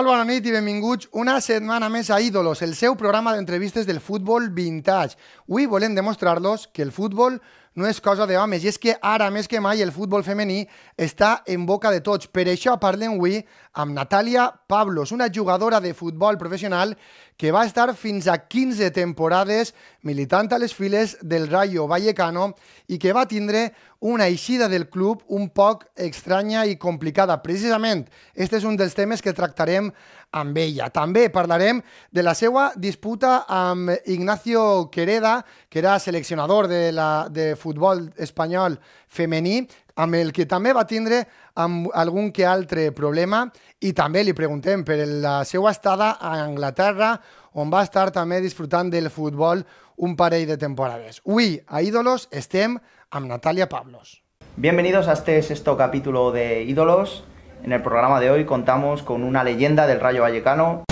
Molt bona nit i benvinguts una setmana més a Ídolos, el seu programa d'entrevistes del futbol vintage. Avui volem demostrar-los que el futbol no és cosa d'homes, i és que ara més que mai el futbol femení està en boca de tots. Per això parlem avui amb Natàlia Pablos, una jugadora de futbol professional que va estar fins a 15 temporades militant a les files del Rayo Vallecano i que va tindre una eixida del club un poc estranya i complicada. Precisament, este és un dels temes que tractarem amb ella. També parlarem de la seva disputa amb Ignacio Quereda, que era seleccionador de, la, de futbol espanyol femení, amb el que també va tindre amb algun que altre problema i també li preguntem per la seva estada a Anglaterra, on va estar també disfrutant del futbol un parell de temporades. Ui, a Ídolos, estem Amnatalia Natalia Pablos. Bienvenidos a este sexto capítulo de Ídolos. En el programa de hoy contamos con una leyenda del Rayo Vallecano.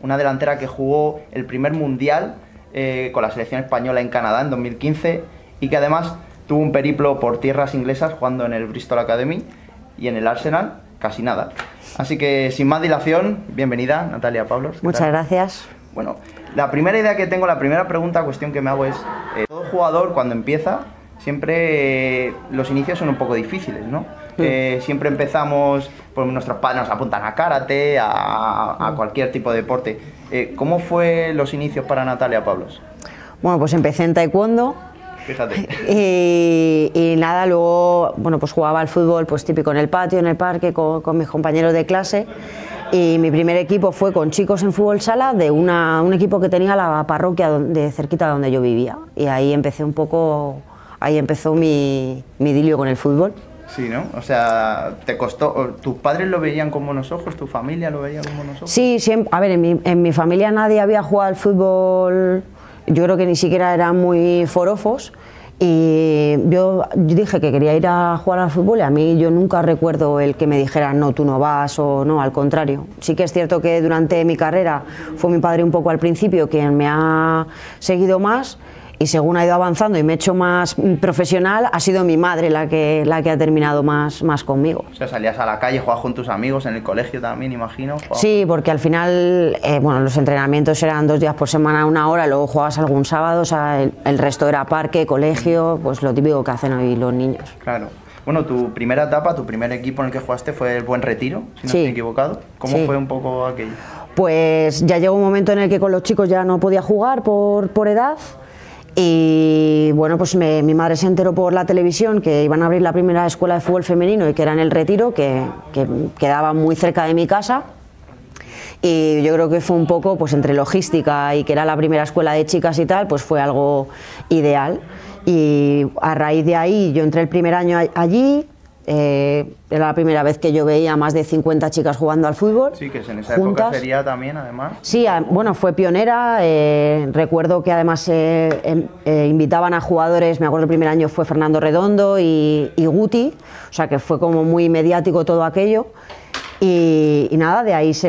Una delantera que jugó el primer mundial eh, con la selección española en Canadá en 2015 y que además tuvo un periplo por tierras inglesas jugando en el Bristol Academy y en el Arsenal casi nada. Así que sin más dilación, bienvenida Natalia Pablos. Muchas gracias. Bueno, la primera idea que tengo, la primera pregunta, cuestión que me hago es, eh, todo jugador cuando empieza, siempre eh, los inicios son un poco difíciles, ¿no? Eh, siempre empezamos, por pues, nuestros padres nos apuntan a karate, a, a cualquier tipo de deporte. ¿Cómo fue los inicios para Natalia Pablos? Bueno, pues empecé en taekwondo, Fíjate. Y, nada, luego, bueno, pues jugaba al fútbol, pues típico en el patio, en el parque, con, mis compañeros de clase. Y mi primer equipo fue con chicos en fútbol sala de una, un equipo que tenía la parroquia de cerquita donde yo vivía. Y ahí empecé un poco, ahí empezó mi, mi con el fútbol. Sí, ¿no? O sea, te costó. ¿Tus padres lo veían con buenos ojos? ¿Tu familia lo veía con buenos ojos? Sí, siempre. A ver, en mi, en mi familia nadie había jugado al fútbol yo creo que ni siquiera eran muy forofos. Y yo, dije que quería ir a jugar al fútbol y a mí yo nunca recuerdo el que me dijera no, tú no vas o no, al contrario. Sí que es cierto que durante mi carrera fue mi padre un poco al principio quien me ha seguido más, y según ha ido avanzando y me he hecho más profesional, ha sido mi madre la que, la que ha terminado más, más conmigo. O sea, salías a la calle, jugabas con tus amigos, en el colegio también, imagino. Sí, porque al final, eh, bueno, los entrenamientos eran dos días por semana, una hora, luego jugabas algún sábado, o sea, el, resto era parque, colegio, pues lo típico que hacen hoy los niños. Claro. Bueno, tu primera etapa, tu primer equipo en el que jugaste fue el Buen Retiro, si no me estoy equivocado. ¿Cómo fue un poco aquello? Pues ya llegó un momento en el que con los chicos ya no podía jugar por, por edad y bueno, pues mi madre se enteró por la televisión que iban a abrir la primera escuela de fútbol femenino y que era en el Retiro, que, que quedaba muy cerca de mi casa. Y yo creo que fue un poco, pues entre logística y que era la primera escuela de chicas y tal, pues fue algo ideal. Y a raíz de ahí yo entré el primer año allí, eh, era la primera vez que yo veía más de 50 chicas jugando al fútbol. Sí, que en esa época sería también, además. Sí, bueno, fue pionera. Eh, recuerdo que además se eh, em, invitaban a jugadores, me acuerdo el primer año fue Fernando Redondo y, Guti, o sea que fue como muy mediático todo aquello. Y, nada, de ahí se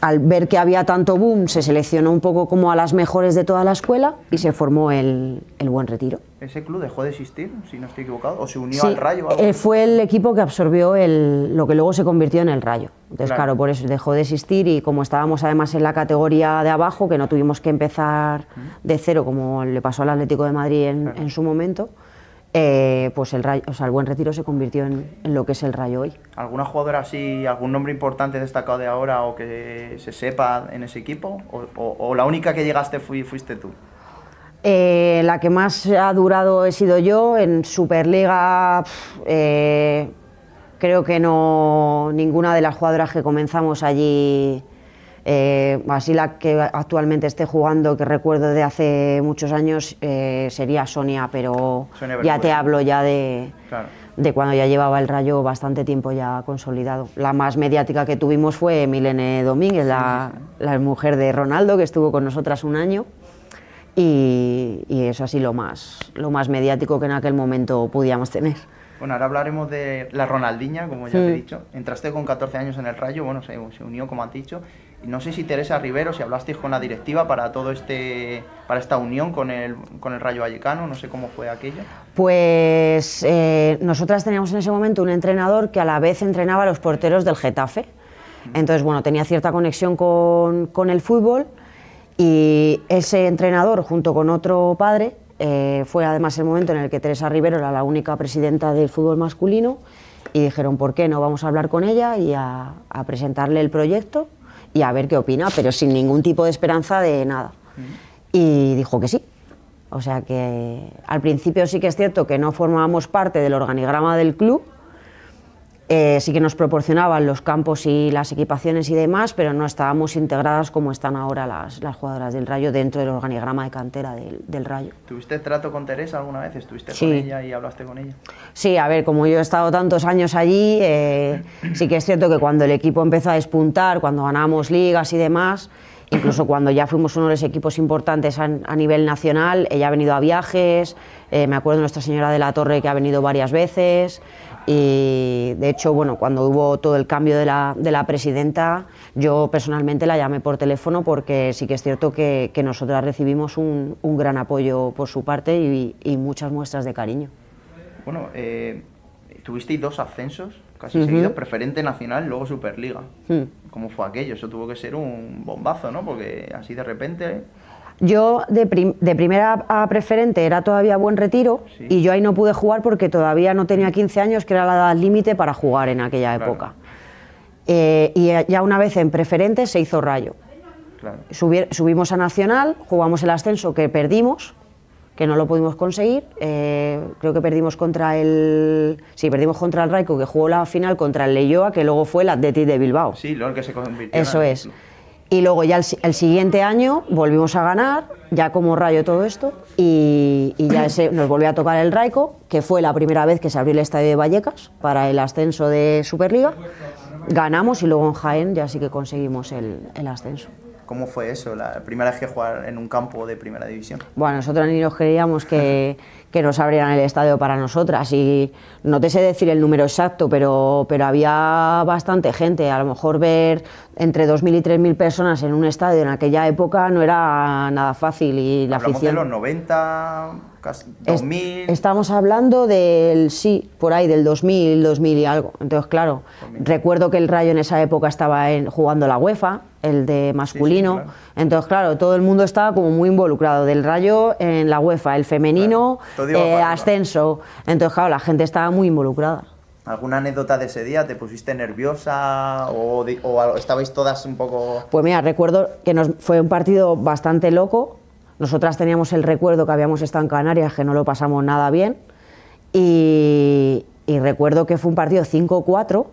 al ver que había tanto boom, se seleccionó un poco como a las mejores de toda la escuela y se formó el Buen Retiro ese club dejó de existir, si no estoy equivocado, o se unió al Rayo. Eh, fue el equipo que absorbió el, lo que luego se convirtió en el Rayo. Entonces, claro. por eso dejó de existir y como estábamos además en la categoría de abajo, que no tuvimos que empezar de cero, como le pasó al Atlético de Madrid en, su momento, eh, pues el, rayo, o sea, el buen retiro se convirtió en, lo que es el rayo hoy. ¿Alguna jugadora así, algún nombre importante destacado de ahora o que se sepa en ese equipo? ¿O, la única que llegaste fuiste tú? Eh, la que más ha durado he sido yo. En Superliga eh, creo que no ninguna de las jugadoras que comenzamos allí, eh, así la que actualmente esté jugando, que recuerdo de hace muchos años, sería Sonia, pero ya te hablo ya de, cuando ya llevaba el rayo bastante tiempo ya consolidado. La más mediática que tuvimos fue Milene Domínguez, la, la mujer de Ronaldo, que estuvo con nosotras un año y, eso es así lo más, lo más mediático que en aquel momento podíamos tener. Bueno, ahora hablaremos de la Ronaldiña como ya te he dicho. Entraste con 14 años en el Rayo, bueno, se, unió, como has dicho. No sé si Teresa Rivero, si hablasteis con la directiva para todo este, para esta unión con el, con el Rayo Vallecano, no sé cómo fue aquello. Pues eh, nosotras teníamos en ese momento un entrenador que a la vez entrenaba a los porteros del Getafe. Entonces, bueno, tenía cierta conexión con, con el fútbol y ese entrenador, junto con otro padre, eh, fue además el momento en el que Teresa Rivero era la única presidenta del fútbol masculino y dijeron, ¿por qué no? Vamos a hablar con ella y a, a presentarle el proyecto y a ver qué opina, pero sin ningún tipo de esperanza de nada. Y dijo que sí. O sea que al principio sí que es cierto que no formábamos parte del organigrama del club, eh, sí que nos proporcionaban los campos y las equipaciones y demás, pero no estábamos integradas como están ahora las, las jugadoras del Rayo dentro del organigrama de cantera del, del, Rayo. ¿Tuviste trato con Teresa alguna vez? ¿Estuviste con ella y hablaste con ella? Sí, a ver, como yo he estado tantos años allí, eh, sí que es cierto que cuando el equipo empezó a despuntar, cuando ganamos ligas y demás, incluso cuando ya fuimos uno de los equipos importantes a, nivel nacional, ella ha venido a viajes, eh, me acuerdo de Nuestra Señora de la Torre que ha venido varias veces, y de hecho, bueno, cuando hubo todo el cambio de la, de la presidenta, yo personalmente la llamé por teléfono porque sí que es cierto que, que nosotras recibimos un, un, gran apoyo por su parte y, y muchas muestras de cariño. Bueno, eh, tuvisteis dos ascensos casi seguidos, preferente nacional, luego Superliga. Hmm. ¿Cómo fue aquello? Eso tuvo que ser un bombazo, ¿no? Porque así de repente. Yo de, primera a preferente era todavía buen retiro y yo ahí no pude jugar porque todavía no tenía 15 años, que era la edad límite para jugar en aquella época. Eh, y ya una vez en preferente se hizo rayo. subimos a Nacional, jugamos el ascenso que perdimos, que no lo pudimos conseguir. Eh, creo que perdimos contra el. Sí, perdimos contra el Raico, que jugó la final contra el Leyoa, que luego fue el ti de Bilbao. Sí, lo que se convirtió. Eso es. Y luego ya el, siguiente año volvimos a ganar, ya como rayo todo esto, y, ya nos volvió a tocar el Raico, que fue la primera vez que se abrió el estadio de Vallecas para el ascenso de Superliga. Ganamos y luego en Jaén ya sí que conseguimos el ascenso. ¿Cómo fue eso? La primera vez que jugar en un campo de primera división. Bueno, nosotros ni nos creíamos que, nos abrieran el estadio para nosotras y no te sé decir el número exacto, pero, pero había bastante gente. A lo mejor ver entre 2.000 y 3.000 personas en un estadio en aquella época no era nada fácil y la Hablamos afición... los 90... 2000. estamos hablando del, sí, por ahí, del 2000, 2000 y algo. Entonces, claro, recuerdo que el Rayo en esa época estaba en, jugando la UEFA, el de masculino. Entonces, claro, todo el mundo estaba como muy involucrado, del Rayo en la UEFA, el femenino, eh, ascenso. Entonces, claro, la gente estaba muy involucrada. ¿Alguna anécdota de ese día? ¿Te pusiste nerviosa o, o estabais todas un poco...? Pues mira, recuerdo que nos, fue un partido bastante loco nosotras teníamos el recuerdo que habíamos estado en Canarias, que no lo pasamos nada bien, y, recuerdo que fue un partido 5-4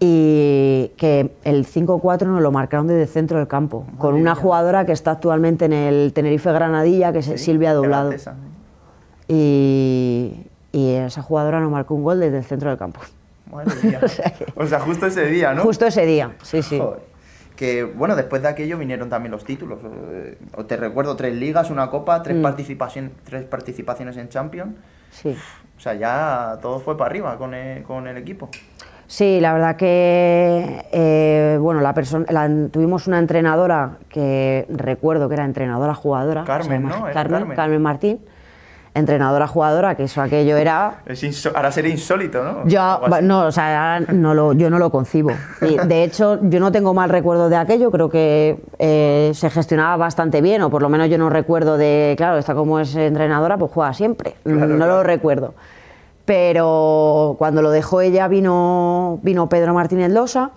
y que el 5-4 nos lo marcaron desde el centro del campo, con una jugadora que está actualmente en el Tenerife Granadilla, que es Silvia Doblado. ¿eh? Y, esa jugadora nos marcó un gol desde el centro del campo. o sea, justo ese día, ¿no? Justo ese día, sí, sí que bueno, después de aquello vinieron también los títulos. Eh, te recuerdo, tres ligas, una copa, tres, mm. participaciones, tres participaciones en Champions. O sea, ya todo fue para arriba con el, equipo. Sí, la verdad que eh, bueno, la tuvimos una entrenadora que recuerdo que era entrenadora jugadora, Carmen, Carmen. Carmen Martín entrenadora-jugadora, que eso aquello era... ahora sería insólito, ¿no? Yo, no, o sea, no lo, yo no lo concibo. de hecho, yo no tengo mal recuerdo de aquello, creo que eh, se gestionaba bastante bien, o por lo menos yo no recuerdo de, claro, está como es entrenadora, pues juega siempre, no lo recuerdo. Pero cuando lo dejó ella vino, vino Pedro Martínez Losa,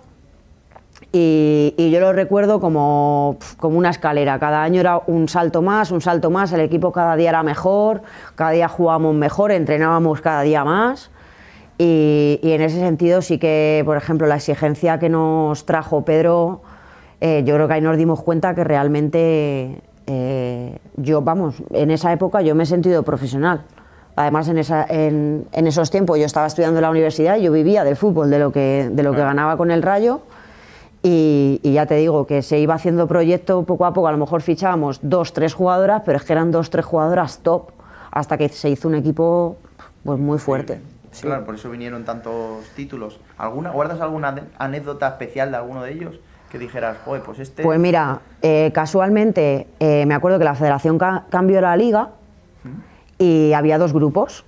y, yo lo recuerdo como, como una escalera. Cada año era un salto más, un salto más. El equipo cada día era mejor, cada día jugábamos mejor, entrenábamos cada día más. Y, en ese sentido sí que, por ejemplo, la exigencia que nos trajo Pedro, eh, yo creo que ahí nos dimos cuenta que realmente eh, yo, vamos, en esa época yo me he sentido profesional. Además, en, esos tiempos yo estaba estudiando en la universidad y yo vivía del fútbol, de lo que, de lo que ganaba con el rayo y, ya te digo que se iba haciendo proyecto poco a poco, a lo mejor fichábamos dos, tres jugadoras, pero es que eran dos, tres jugadoras top, hasta que se hizo un equipo pues muy fuerte. Sí. Claro, por eso vinieron tantos títulos. ¿Alguna, ¿Guardas alguna anécdota especial de alguno de ellos? Que dijeras, pues este... Pues mira, eh, casualmente eh, me acuerdo que la federación cambió la liga y había dos grupos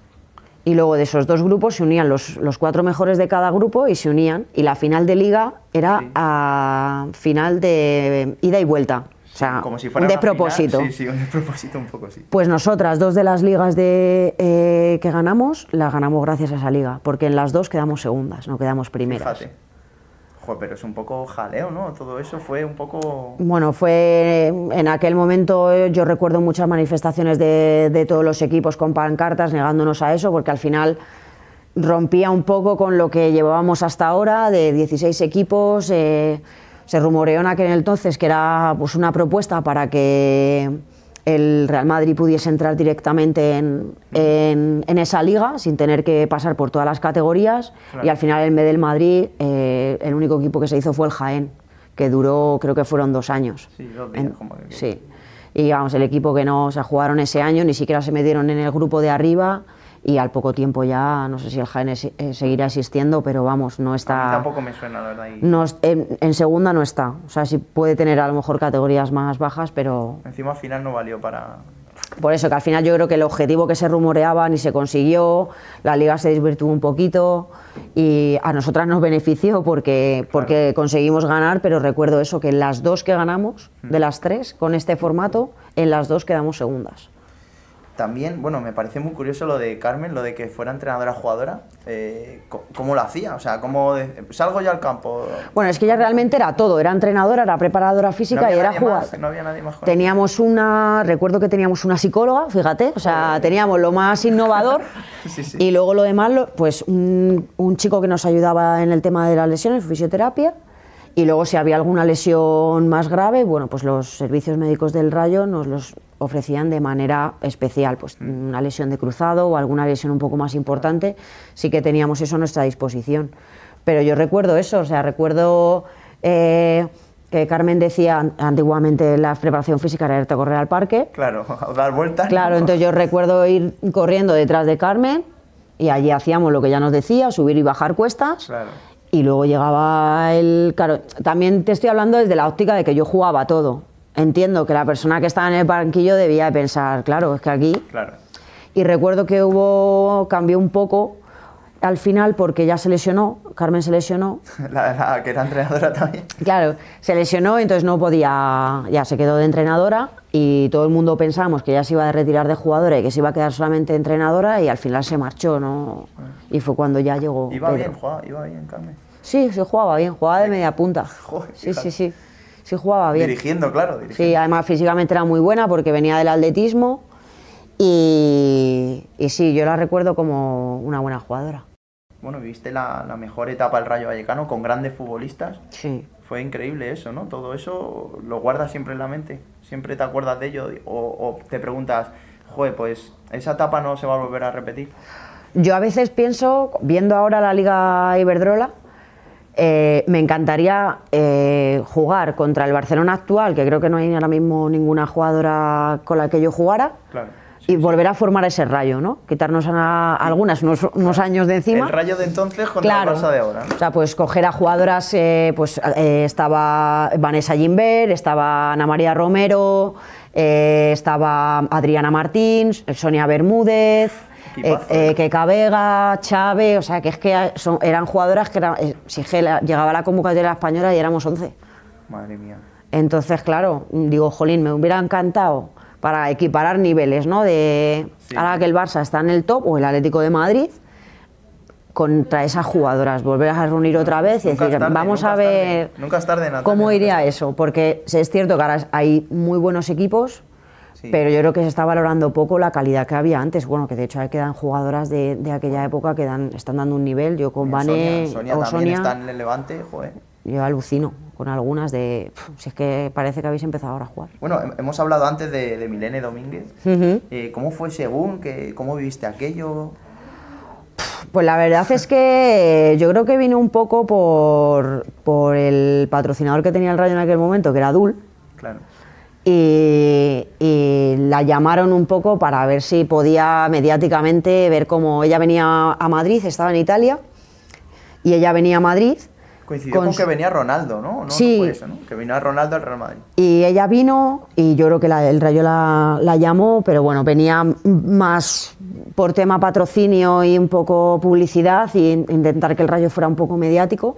y luego de esos dos grupos se unían los, los, cuatro mejores de cada grupo y se unían. Y la final de liga era a final de ida y vuelta. O sea, de propósito sí, sí, un un poco, sí. Pues nosotras, dos de las ligas de, eh, que ganamos, las ganamos gracias a esa liga, porque en las dos quedamos segundas, no quedamos primeras pero es un poco jaleo, ¿no? Todo eso fue un poco... Bueno, fue eh, en aquel momento eh, yo recuerdo muchas manifestaciones de, todos los equipos con pancartas negándonos a eso, porque al final rompía un poco con lo que llevábamos hasta ahora de 16 equipos. Eh, se rumoreó en aquel entonces que era pues, una propuesta para que el Real Madrid pudiese entrar directamente en, esa liga sin tener que pasar por todas las categorías y al final en vez del Madrid eh, el único equipo que se hizo fue el Jaén, que duró creo que fueron dos años. Sí, dos Sí, y vamos, el equipo que no se jugaron ese año, ni siquiera se metieron en el grupo de arriba, y al poco tiempo ya, no sé si el Jaén eh, seguirá existiendo, pero vamos, no está... tampoco me suena, la verdad. en, segunda no está, o sea, sí puede tener a lo mejor categorías más bajas, pero... Encima al final no valió para... Por eso, que al final yo creo que el objetivo que se rumoreaba ni se consiguió, la liga se desvirtuó un poquito y a nosotras nos benefició porque, porque conseguimos ganar, pero recuerdo eso, que en las dos que ganamos, de mm. las tres, con este formato, en las dos quedamos segundas. También, bueno, me parece muy curioso lo de Carmen, lo de que fuera entrenadora jugadora. Eh, ¿Cómo lo hacía? O sea, ¿cómo salgo yo al campo? Bueno, es que ella realmente era todo. Era entrenadora, era preparadora física y era jugadora. no había nadie más. Con teníamos una, recuerdo que teníamos una psicóloga, fíjate. O sea, teníamos lo más innovador y luego lo demás, pues un, chico que nos ayudaba en el tema de las lesiones, fisioterapia. Y luego si había alguna lesión más grave, bueno, pues los servicios médicos del Rayo nos los ofrecían de manera especial, pues mm. una lesión de cruzado o alguna lesión un poco más importante, sí que teníamos eso a nuestra disposición. Pero yo recuerdo eso, o sea, recuerdo eh, que Carmen decía antiguamente la preparación física era irte a correr al parque. Claro, dar vueltas. Claro, entonces yo recuerdo ir corriendo detrás de Carmen y allí hacíamos lo que ya nos decía, subir y bajar cuestas. Claro y luego llegaba el... Claro, también te estoy hablando desde la óptica de que yo jugaba todo entiendo que la persona que estaba en el banquillo debía pensar, claro, es que aquí. Y recuerdo que hubo, cambió un poco al final porque ya se lesionó, Carmen se lesionó. La, que era entrenadora también. Claro, se lesionó, entonces no podía, ya se quedó de entrenadora y todo el mundo pensábamos que ya se iba a retirar de jugadora y que se iba a quedar solamente entrenadora y al final se marchó, ¿no? Y fue cuando ya llegó. Iba bien, jugaba, bien Carmen. Sí, se jugaba bien, jugaba de media punta. sí, sí, sí sí jugaba bien. Dirigiendo, claro. Sí, además físicamente era muy buena porque venía del atletismo y, sí, yo la recuerdo como una buena jugadora. Bueno, viviste la, la mejor etapa del Rayo Vallecano con grandes futbolistas. Sí. Fue increíble eso, ¿no? Todo eso lo guardas siempre en la mente. Siempre te acuerdas de ello o, o te preguntas, joder, pues esa etapa no se va a volver a repetir. Yo a veces pienso, viendo ahora la Liga Iberdrola, eh, me encantaría eh, jugar contra el Barcelona actual, que creo que no hay ahora mismo ninguna jugadora con la que yo jugara. y volver a formar ese rayo, ¿no? Quitarnos a, algunas, unos, años de encima. El rayo de entonces con claro. la de ahora. pues coger a jugadoras, eh, pues estaba Vanessa Gimbert, estaba Ana María Romero, estaba Adriana Martín, Sonia Bermúdez. Eh, eh, ¿eh? que Cabega, Chávez, o sea, que es que eran jugadoras que, eran, si la, llegaba la convocatoria española y éramos 11. Madre mía. Entonces, claro, digo, jolín, me hubiera encantado para equiparar niveles, ¿no? De ahora que el Barça está en el top o el Atlético de Madrid contra esas jugadoras, volver a reunir otra vez y decir, vamos a ver cómo iría eso, porque es cierto que ahora hay muy buenos equipos, pero yo creo que se está valorando poco la calidad que había antes. Bueno, que de hecho quedan jugadoras de, aquella época que dan, están dando un nivel. Yo con Vane Sonia, también está en el Levante, joder. Yo alucino con algunas de... si es que parece que habéis empezado ahora a jugar. Bueno, hemos hablado antes de, Milene Domínguez. Eh, ¿Cómo fue según? Que, ¿Cómo viviste aquello? Pues la verdad es que yo creo que vino un poco por, por el patrocinador que tenía el Rayo en aquel momento, que era Dul. Claro. Y, la llamaron un poco para ver si podía mediáticamente ver cómo ella venía a Madrid, estaba en Italia, y ella venía a Madrid. Coincidió con, que venía Ronaldo, ¿no? sí. Que vino a Ronaldo al Real Madrid. Y ella vino, y yo creo que el Rayo la, la, llamó, pero bueno, venía más por tema patrocinio y un poco publicidad, e intentar que el Rayo fuera un poco mediático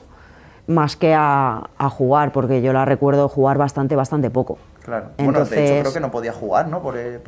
más que a, jugar, porque yo la recuerdo jugar bastante, bastante poco. Claro. Entonces, bueno, de hecho creo que no podía jugar, ¿no? Por, eh,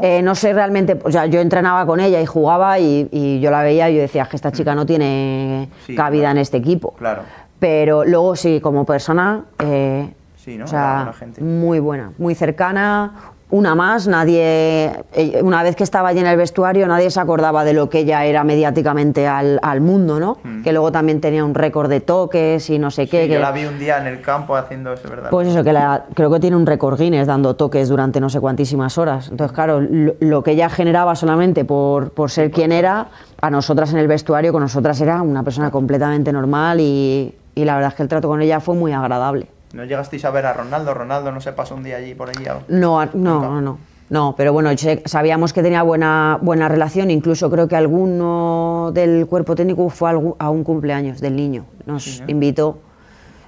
eh, ¿no? sé realmente, o sea, yo entrenaba con ella y jugaba y, yo la veía y yo decía, que esta chica no tiene cabida en este equipo. Claro. Pero luego sí, como persona, eh, sí, ¿no? o sea, muy buena, muy cercana, una más, nadie, eh, una vez que estaba allí en el vestuario, nadie se acordaba de lo que ella era mediáticamente al, al mundo, ¿no? Mm. Que luego también tenía un récord de toques y no sé qué. que, yo la vi un día en el campo haciendo eso, ¿verdad? Pues eso, que la, creo que tiene un récord Guinness dando toques durante no sé cuantísimas horas. Entonces, claro, lo, que ella generaba solamente por, ser quien era, a nosotras en el vestuario, con nosotras era una persona completamente normal y la verdad es que el trato con ella fue muy agradable. ¿No llegasteis a ver a Ronaldo? ¿Ronaldo no se pasó un día allí por allí? No, no, no, no, pero bueno, sabíamos que tenía buena, buena relación, incluso creo que alguno del cuerpo técnico fue a un cumpleaños del niño, nos invitó,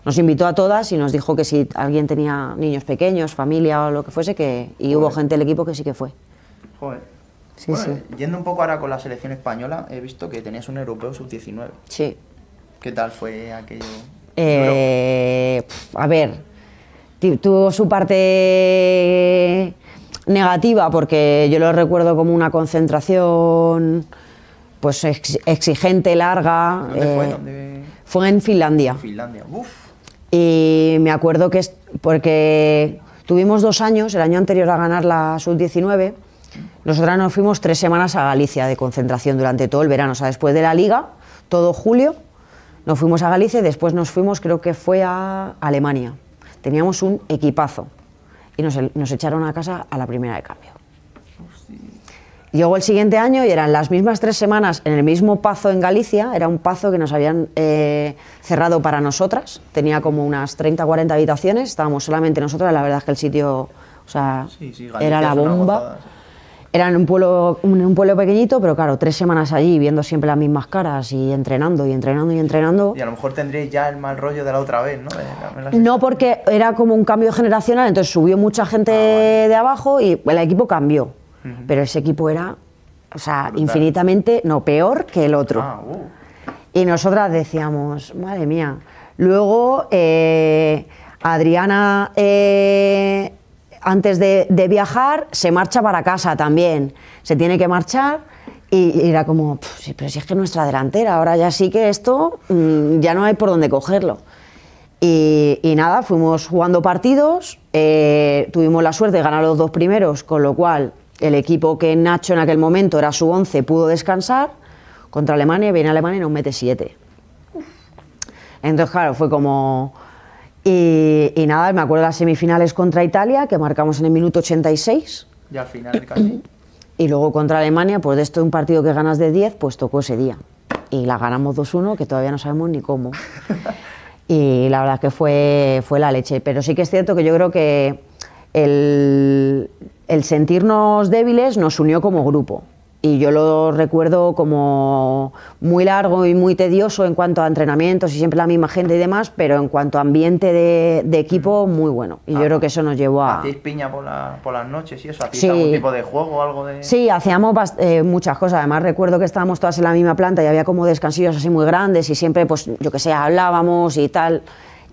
nos invitó a todas y nos dijo que si alguien tenía niños pequeños, familia o lo que fuese, que, y hubo gente del equipo que sí que fue. Joder. Yendo un poco ahora con la selección española, he visto que tenías un europeo sub-19. Sí. ¿Qué tal fue aquello? Eh, a ver, tuvo su parte negativa porque yo lo recuerdo como una concentración pues exigente, larga. ¿Dónde fue? Eh, fue en Finlandia. Y me acuerdo que es porque tuvimos dos años, el año anterior a ganar la Sub-19, nosotras nos fuimos tres semanas a Galicia de concentración durante todo el verano, o sea, después de la liga, todo julio nos fuimos a Galicia y después nos fuimos, creo que fue a Alemania. Teníamos un equipazo y nos, echaron a casa a la primera de cambio. Llegó el siguiente año y eran las mismas tres semanas en el mismo pazo en Galicia, era un pazo que nos habían eh, cerrado para nosotras, tenía como unas 30 40 habitaciones, estábamos solamente nosotras, la verdad es que el sitio o sea, era la bomba. Era en un pueblo, un pueblo pequeñito, pero claro, tres semanas allí viendo siempre las mismas caras y entrenando y entrenando y entrenando. Y a lo mejor tendréis ya el mal rollo de la otra vez, ¿no? no, porque era como un cambio generacional, entonces subió mucha gente ah, de abajo y el equipo cambió. Pero ese equipo era, o sea, infinitamente, no, peor que el otro. Ah, uh. Y nosotras decíamos, madre mía. Luego, eh, Adriana... Eh, antes de, de, viajar se marcha para casa también. Se tiene que marchar y, era como, pero si es que nuestra delantera, ahora ya sí que esto mm, ya no hay por dónde cogerlo. Y, nada, fuimos jugando partidos, eh, tuvimos la suerte de ganar los dos primeros, con lo cual el equipo que Nacho en aquel momento era su 11 pudo descansar. Contra Alemania, viene Alemania y nos mete 7. Entonces, claro, fue como y, nada, me acuerdo de las semifinales contra Italia, que marcamos en el minuto 86. Ya final casi. Y luego contra Alemania, pues de esto un partido que ganas de 10, pues tocó ese día. Y la ganamos 2-1, que todavía no sabemos ni cómo. y la verdad que fue, la leche. Pero sí que es cierto que yo creo que el sentirnos débiles nos unió como grupo y yo lo recuerdo como muy largo y muy tedioso en cuanto a entrenamientos y siempre la misma gente y demás, pero en cuanto a ambiente de, equipo, mm. muy bueno. Y yo ah. creo que eso nos llevó a... ¿Hacéis piña por, las noches y eso? ¿Hacéis algún tipo de juego algo de...? Sí, hacíamos eh, muchas cosas. Además recuerdo que estábamos todas en la misma planta y había como descansillos así muy grandes y siempre, pues yo que sé, hablábamos y tal.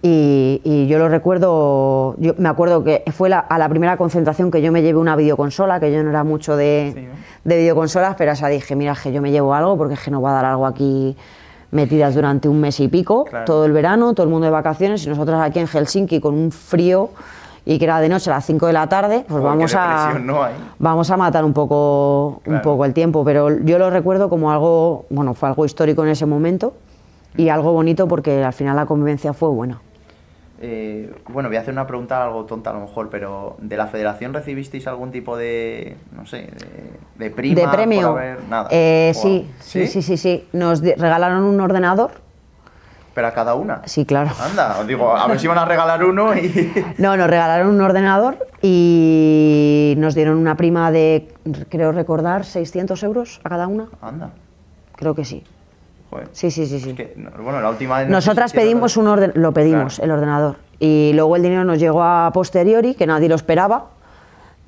Y, yo lo recuerdo, yo me acuerdo que fue la, a la primera concentración que yo me llevé una videoconsola, que yo no era mucho de, videoconsolas, pero ya dije, mira, que yo me llevo algo porque es que no va a dar algo aquí metidas durante un mes y pico, todo el verano, todo el mundo de vacaciones, y nosotros aquí en Helsinki con un frío y que era de noche a las 5 de la tarde, pues vamos a vamos a matar un poco un poco el tiempo, pero yo lo recuerdo como algo, bueno, fue algo histórico en ese momento y algo bonito porque al final la convivencia fue buena bueno, voy a hacer una pregunta algo tonta a lo mejor, pero ¿de la federación recibisteis algún tipo de, no sé, de, prima? De premio. nada. sí, sí, sí, sí, sí. Nos regalaron un ordenador. ¿Pero a cada una? Sí, claro. Anda, os digo, a ver si van a regalar uno y... No, nos regalaron un ordenador y nos dieron una prima de, creo recordar, 600 euros a cada una. Anda. Creo que sí. Sí, sí, sí. sí. Nosotras pedimos un orden, lo pedimos, el ordenador. Y luego el dinero nos llegó a posteriori, que nadie lo esperaba.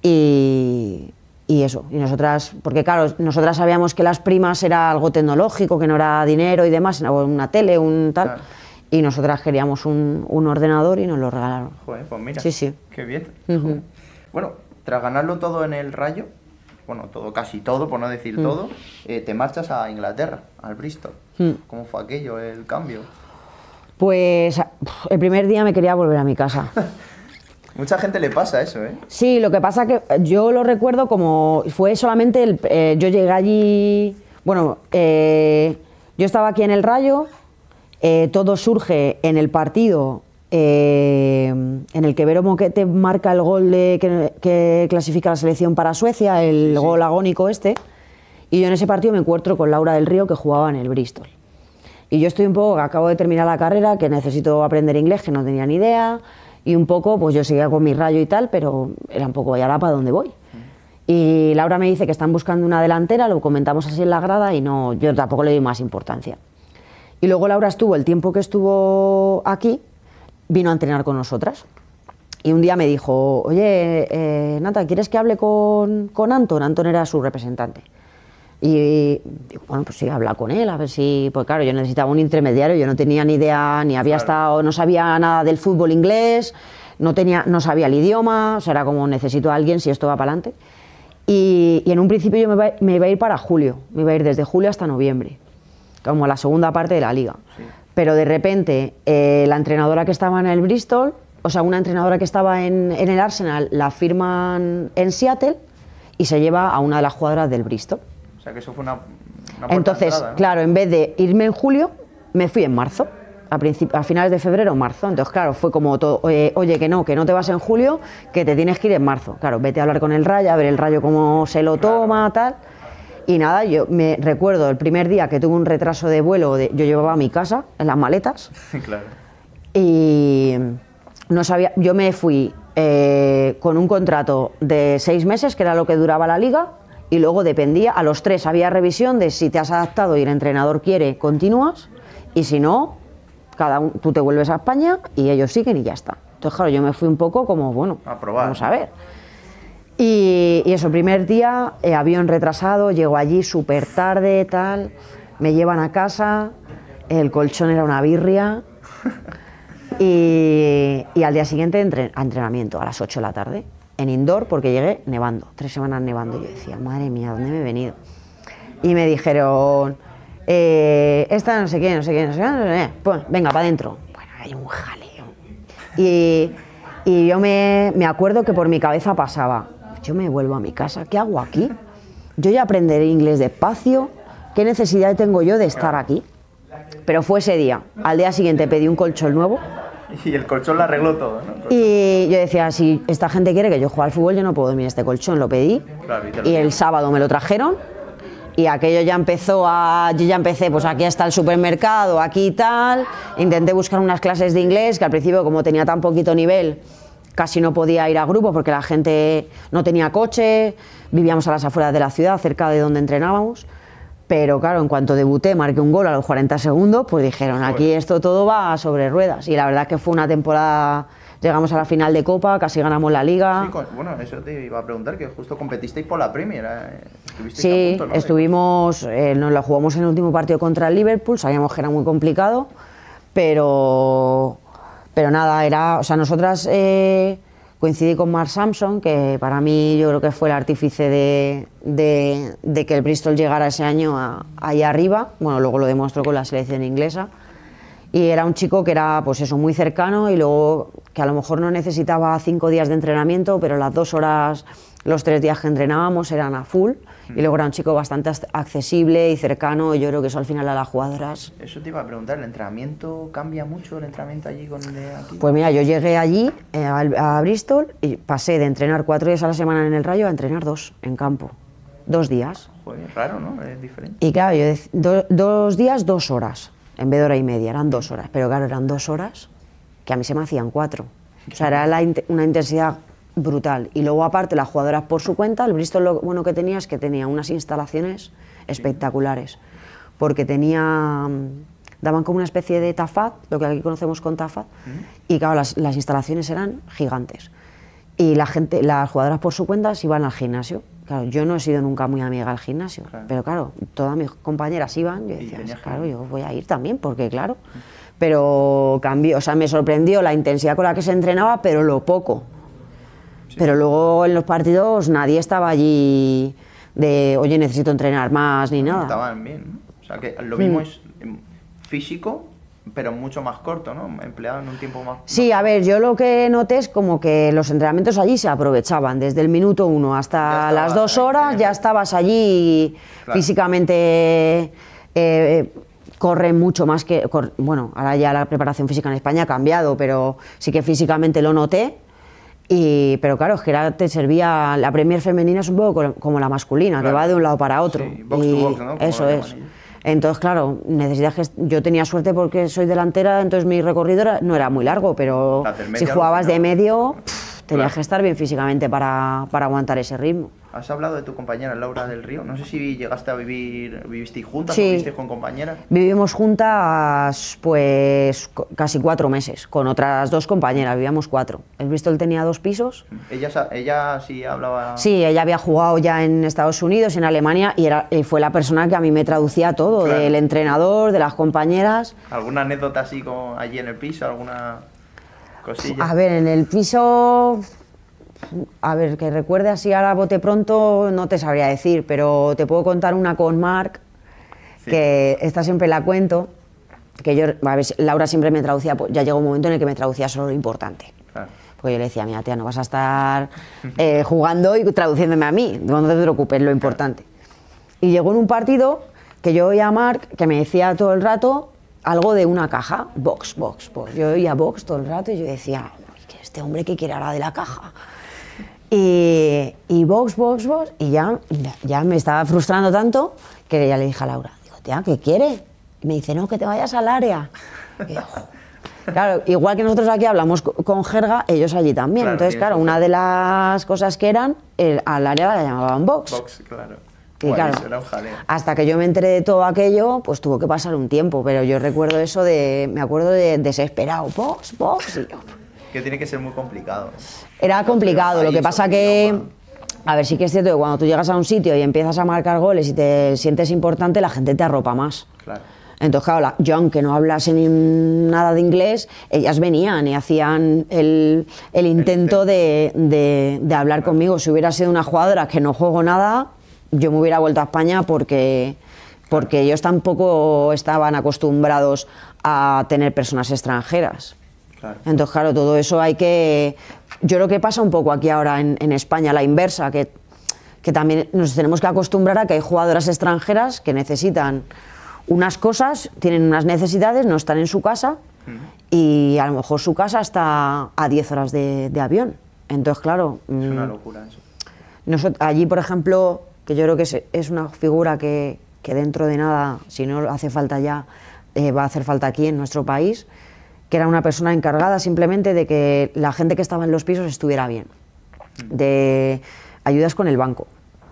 Y, eso, y nosotras, porque claro, nosotras sabíamos que las primas era algo tecnológico, que no era dinero y demás, una tele, un tal, y nosotras queríamos un, ordenador y nos lo regalaron. Joder, pues mira, sí, sí. qué bien. Bueno, tras ganarlo todo en el Rayo, bueno, todo, casi todo, por no decir mm. todo, eh, te marchas a Inglaterra, al Bristol. Hmm. ¿Cómo fue aquello, el cambio? Pues el primer día me quería volver a mi casa. Mucha gente le pasa eso, ¿eh? Sí, lo que pasa que yo lo recuerdo como fue solamente el, eh, yo llegué allí, bueno, eh, yo estaba aquí en el Rayo, eh, todo surge en el partido en el que Vero Moquete marca el gol de, que, clasifica la selección para Suecia, el gol agónico este. Y yo en ese partido me encuentro con Laura del Río, que jugaba en el Bristol. Y yo estoy un poco, acabo de terminar la carrera, que necesito aprender inglés, que no tenía ni idea, y un poco, pues yo seguía con mi rayo y tal, pero era un poco, ¿y ahora para dónde voy? Mm. Y Laura me dice que están buscando una delantera, lo comentamos así en la grada y no, yo tampoco le doy más importancia. Y luego Laura estuvo, el tiempo que estuvo aquí, vino a entrenar con nosotras. Y un día me dijo, oye, eh, Nata, ¿quieres que hable con, con Anton? Anton era su representante. Y bueno, pues sí, habla con él, a ver si. Pues claro, yo necesitaba un intermediario, yo no tenía ni idea, ni había estado, no sabía nada del fútbol inglés, no, tenía, no sabía el idioma, o sea, era como necesito a alguien si esto va para adelante. Y, en un principio yo me iba, a ir para julio, me iba a ir desde julio hasta noviembre, como la segunda parte de la liga. Pero de repente, eh, la entrenadora que estaba en el Bristol, o sea, una entrenadora que estaba en, en el Arsenal, la firman en Seattle y se lleva a una de las jugadoras del Bristol eso fue Entonces, claro, en vez de irme en julio, me fui en marzo. A, finales de febrero marzo. Entonces, claro, fue como todo, oye, que no, que no te vas en julio, que te tienes que ir en marzo. Claro, vete a hablar con el rayo, a ver el rayo cómo se lo toma, tal. Y nada, yo me recuerdo el primer día que tuve un retraso de vuelo, yo llevaba a mi casa en las maletas. claro. Y no sabía, yo me fui eh, con un contrato de seis meses, que era lo que duraba la liga, y luego dependía, a los tres había revisión de si te has adaptado y el entrenador quiere, continúas, y si no, cada tú te vuelves a España y ellos siguen y ya está. Entonces, claro, yo me fui un poco como, bueno, vamos a ver. Y, eso, primer día, eh, avión retrasado, llego allí súper tarde, tal, me llevan a casa, el colchón era una birria, y, al día siguiente entrenamiento, a las 8 de la tarde en indoor porque llegué nevando, tres semanas nevando. Yo decía, madre mía, ¿dónde me he venido? Y me dijeron, eh, esta no sé qué, no sé qué, no sé qué, no sé qué. pues venga, para adentro. Bueno, hay un jaleo. Y, yo me, me, acuerdo que por mi cabeza pasaba, yo me vuelvo a mi casa, ¿qué hago aquí? Yo ya aprenderé inglés despacio, ¿qué necesidad tengo yo de estar aquí? Pero fue ese día. Al día siguiente pedí un colchón nuevo y el colchón lo arregló todo, ¿no? Y yo decía, ah, si esta gente quiere que yo juegue al fútbol, yo no puedo dormir este colchón. Lo pedí. y, el sábado me lo trajeron. Y aquello ya empezó a. Yo ya empecé, pues aquí está el supermercado, aquí tal. Intenté buscar unas clases de inglés, que al principio, como tenía tan poquito nivel, casi no podía ir a grupo, porque la gente no tenía coche, vivíamos a las afueras de la ciudad, cerca de donde entrenábamos. Pero claro, en cuanto debuté, marqué un gol a los 40 segundos, pues dijeron, aquí esto todo va sobre ruedas. Y la verdad es que fue una temporada llegamos a la final de Copa, casi ganamos la Liga. Sí, bueno, eso te iba a preguntar, que justo competisteis por la Premier. Eh, sí, estuvimos, eh, nos la jugamos en el último partido contra el Liverpool, sabíamos que era muy complicado, pero, pero nada, era, o sea, nosotras eh, Coincidí con Mark Sampson, que para mí yo creo que fue el artífice de, que el Bristol llegara ese año ahí arriba. Bueno, luego lo demostró con la selección inglesa. Y era un chico que era, pues eso, muy cercano y luego que a lo mejor no necesitaba cinco días de entrenamiento, pero las dos horas, los tres días que entrenábamos eran a full y luego era un chico bastante accesible y cercano, yo creo que eso al final a las jugadoras... Eso te iba a preguntar, ¿el entrenamiento cambia mucho, el entrenamiento allí con el de aquí? Pues mira, yo llegué allí, eh, a, Bristol, y pasé de entrenar cuatro días a la semana en el Rayo a entrenar dos en campo, dos días. Joder, raro, ¿no? Es diferente. Y claro, yo dos días, dos horas, en vez de hora y media, eran dos horas, pero claro, eran dos horas que a mí se me hacían cuatro. O sea, era una intensidad brutal. Y luego, aparte, las jugadoras por su cuenta, el Bristol lo bueno que tenía es que tenía unas instalaciones espectaculares, porque tenía mm, daban como una especie de tafat, lo que aquí conocemos con tafat, y claro, las, las instalaciones eran gigantes. Y la gente, las jugadoras por su cuenta se iban al gimnasio. Claro, yo no he sido nunca muy amiga al gimnasio, pero claro, todas mis compañeras iban, yo decía, claro, yo voy a ir también, porque claro, pero cambió, o sea, me sorprendió la intensidad con la que se entrenaba, pero lo poco. Pero luego en los partidos nadie estaba allí de, oye, necesito entrenar más ni nada. Estaban bien. O sea, que lo mismo mm. es em, físico, pero mucho más corto, ¿no? Empleado en un tiempo más. Sí, a ver, yo lo que noté es como que los entrenamientos allí se aprovechaban, desde el minuto uno hasta las dos horas, ya estabas allí físicamente. Eh, eh, corre mucho más que. bueno, ahora ya la preparación física en España ha cambiado, pero sí que físicamente lo noté y, pero claro, es que era, te servía. La Premier femenina es un poco como la masculina, que va de un lado para otro. y eso es. Entonces, claro, necesitas que. Yo tenía suerte porque soy delantera, entonces mi recorrido no era muy largo, pero si jugabas de medio, tenías que estar bien físicamente para aguantar ese ritmo. Has hablado de tu compañera Laura del Río. No sé si llegaste a vivir, vivisteis juntas o con compañeras. Vivimos juntas, pues casi cuatro meses, con otras dos compañeras, vivíamos cuatro. ¿Has visto? Él tenía dos pisos. Ella, sí hablaba. Sí, ella había jugado ya en Estados Unidos, en Alemania, y era, eh, fue la persona que a mí me traducía todo, del entrenador, de las compañeras. ¿Alguna anécdota así allí en el piso? ¿Alguna cosilla? A ver, en el piso a ver, que recuerde así ahora bote pronto, no te sabría decir, pero te puedo contar una con Mark, que esta siempre la cuento, que yo, a ver, Laura siempre me traducía, pues, ya llegó un momento en el que me traducía solo lo importante. Porque yo le decía, mira, tía, no vas a estar eh, jugando y traduciéndome a mí, no te preocupes, lo importante. Y llegó en un partido que yo oía a Mark, que me decía todo el rato algo de una caja, box, box, box. Yo oía box todo el rato y yo decía, este hombre que quiere hablar de la caja. Y, y box, box, box, y ya, ya me estaba frustrando tanto que ya le dije a Laura, digo, tía, ¿qué quiere? Y me dice, no, que te vayas al área. Claro, igual que nosotros aquí hablamos con jerga, ellos allí también. Entonces, claro, una de las cosas que eran, al área la llamaban box. Box, claro. Y claro, hasta que yo me enteré de todo aquello, pues tuvo que pasar un tiempo, pero yo recuerdo eso de, me acuerdo de desesperado, box, box, y yo, que tiene que ser muy complicado. Era complicado, lo que pasa que... A ver, sí que es cierto que cuando tú llegas a un sitio y empiezas a marcar goles y te sientes importante, la gente te arropa más. Entonces, claro, yo aunque no hablase en nada de inglés, ellas venían y hacían el, intento de, hablar conmigo. Si hubiera sido una jugadora que no juego nada, yo me hubiera vuelto a España porque, porque ellos tampoco estaban acostumbrados a tener personas extranjeras. Entonces, claro, todo eso hay que... Yo creo que pasa un poco aquí ahora en, España, la inversa, que, que también nos tenemos que acostumbrar a que hay jugadoras extranjeras que necesitan unas cosas, tienen unas necesidades, no están en su casa mm. y a lo mejor su casa está a 10 horas de, avión. Entonces, claro... Es una mm, locura eso. allí, por ejemplo, que yo creo que es, una figura que, dentro de nada, si no hace falta ya, eh, va a hacer falta aquí en nuestro país, que era una persona encargada simplemente de que la gente que estaba en los pisos estuviera bien, mm. de ayudas con el banco,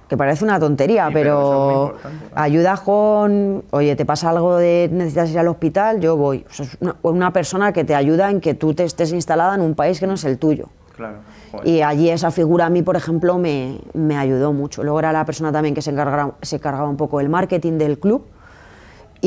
que parece una tontería, pero, ayudas con, oye, te pasa algo de necesitas ir al hospital, yo voy. O sea, una, persona que te ayuda en que tú te estés instalada en un país que no es el tuyo. Claro. Y allí esa figura a mí, por ejemplo, me, ayudó mucho. Luego era la persona también que se se encargaba un poco del marketing del club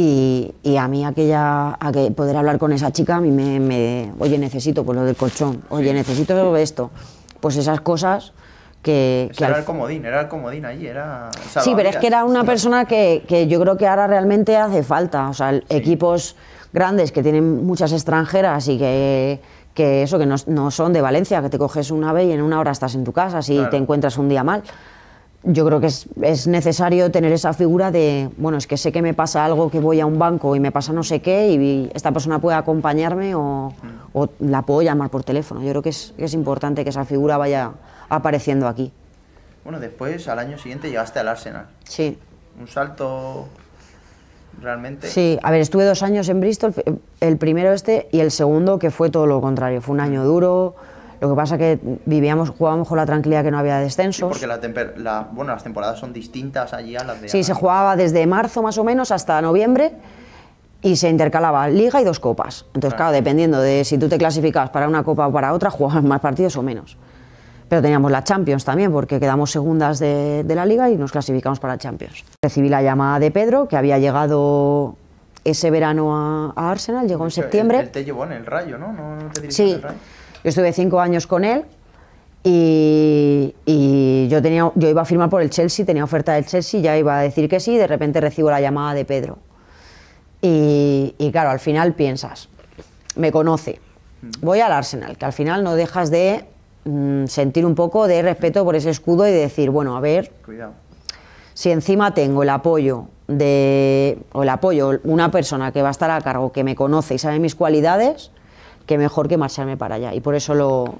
y, a mí aquella, a que poder hablar con esa chica, a mí me, oye, necesito pues lo del colchón, oye, necesito esto. Pues esas cosas que... que era el comodín, era el comodín allí, era... sí, pero es que era una persona que, que, yo creo que ahora realmente hace falta, o sea, equipos grandes que tienen muchas extranjeras y que, eso, que no, son de Valencia, que te coges una vez y en una hora estás en tu casa si te encuentras un día mal yo creo que es, es, necesario tener esa figura de, bueno, es que sé que me pasa algo, que voy a un banco y me pasa no sé qué y esta persona puede acompañarme o, o la puedo llamar por teléfono. Yo creo que es, que es importante que esa figura vaya apareciendo aquí. Bueno, después al año siguiente llegaste al Arsenal. Sí. Un salto realmente. Sí, a ver, estuve dos años en Bristol, el primero este y el segundo que fue todo lo contrario, fue un año duro lo que pasa es que vivíamos, jugábamos con la tranquilidad que no había descensos. porque las temporadas son distintas allí a las de... Sí, se jugaba desde marzo más o menos hasta noviembre y se intercalaba liga y dos copas. Entonces, claro, dependiendo de si tú te clasificabas para una copa o para otra, jugabas más partidos o menos. Pero teníamos la Champions también, porque quedamos segundas de, la liga y nos clasificamos para Champions. Recibí la llamada de Pedro, que había llegado ese verano a, Arsenal, llegó en septiembre. te llevó en el rayo, ¿no? sí. Yo estuve cinco años con él y, yo, iba a firmar por el Chelsea, tenía oferta del Chelsea, ya iba a decir que sí, y de repente recibo la llamada de Pedro. Y, claro, al final piensas, me conoce, mm. voy al Arsenal, que al final no dejas de mm, sentir un poco de respeto por ese escudo y decir, bueno, a ver, si encima tengo el apoyo de, el apoyo, una persona que va a estar a cargo, que me conoce y sabe mis cualidades, que mejor que marcharme para allá. Y por eso lo,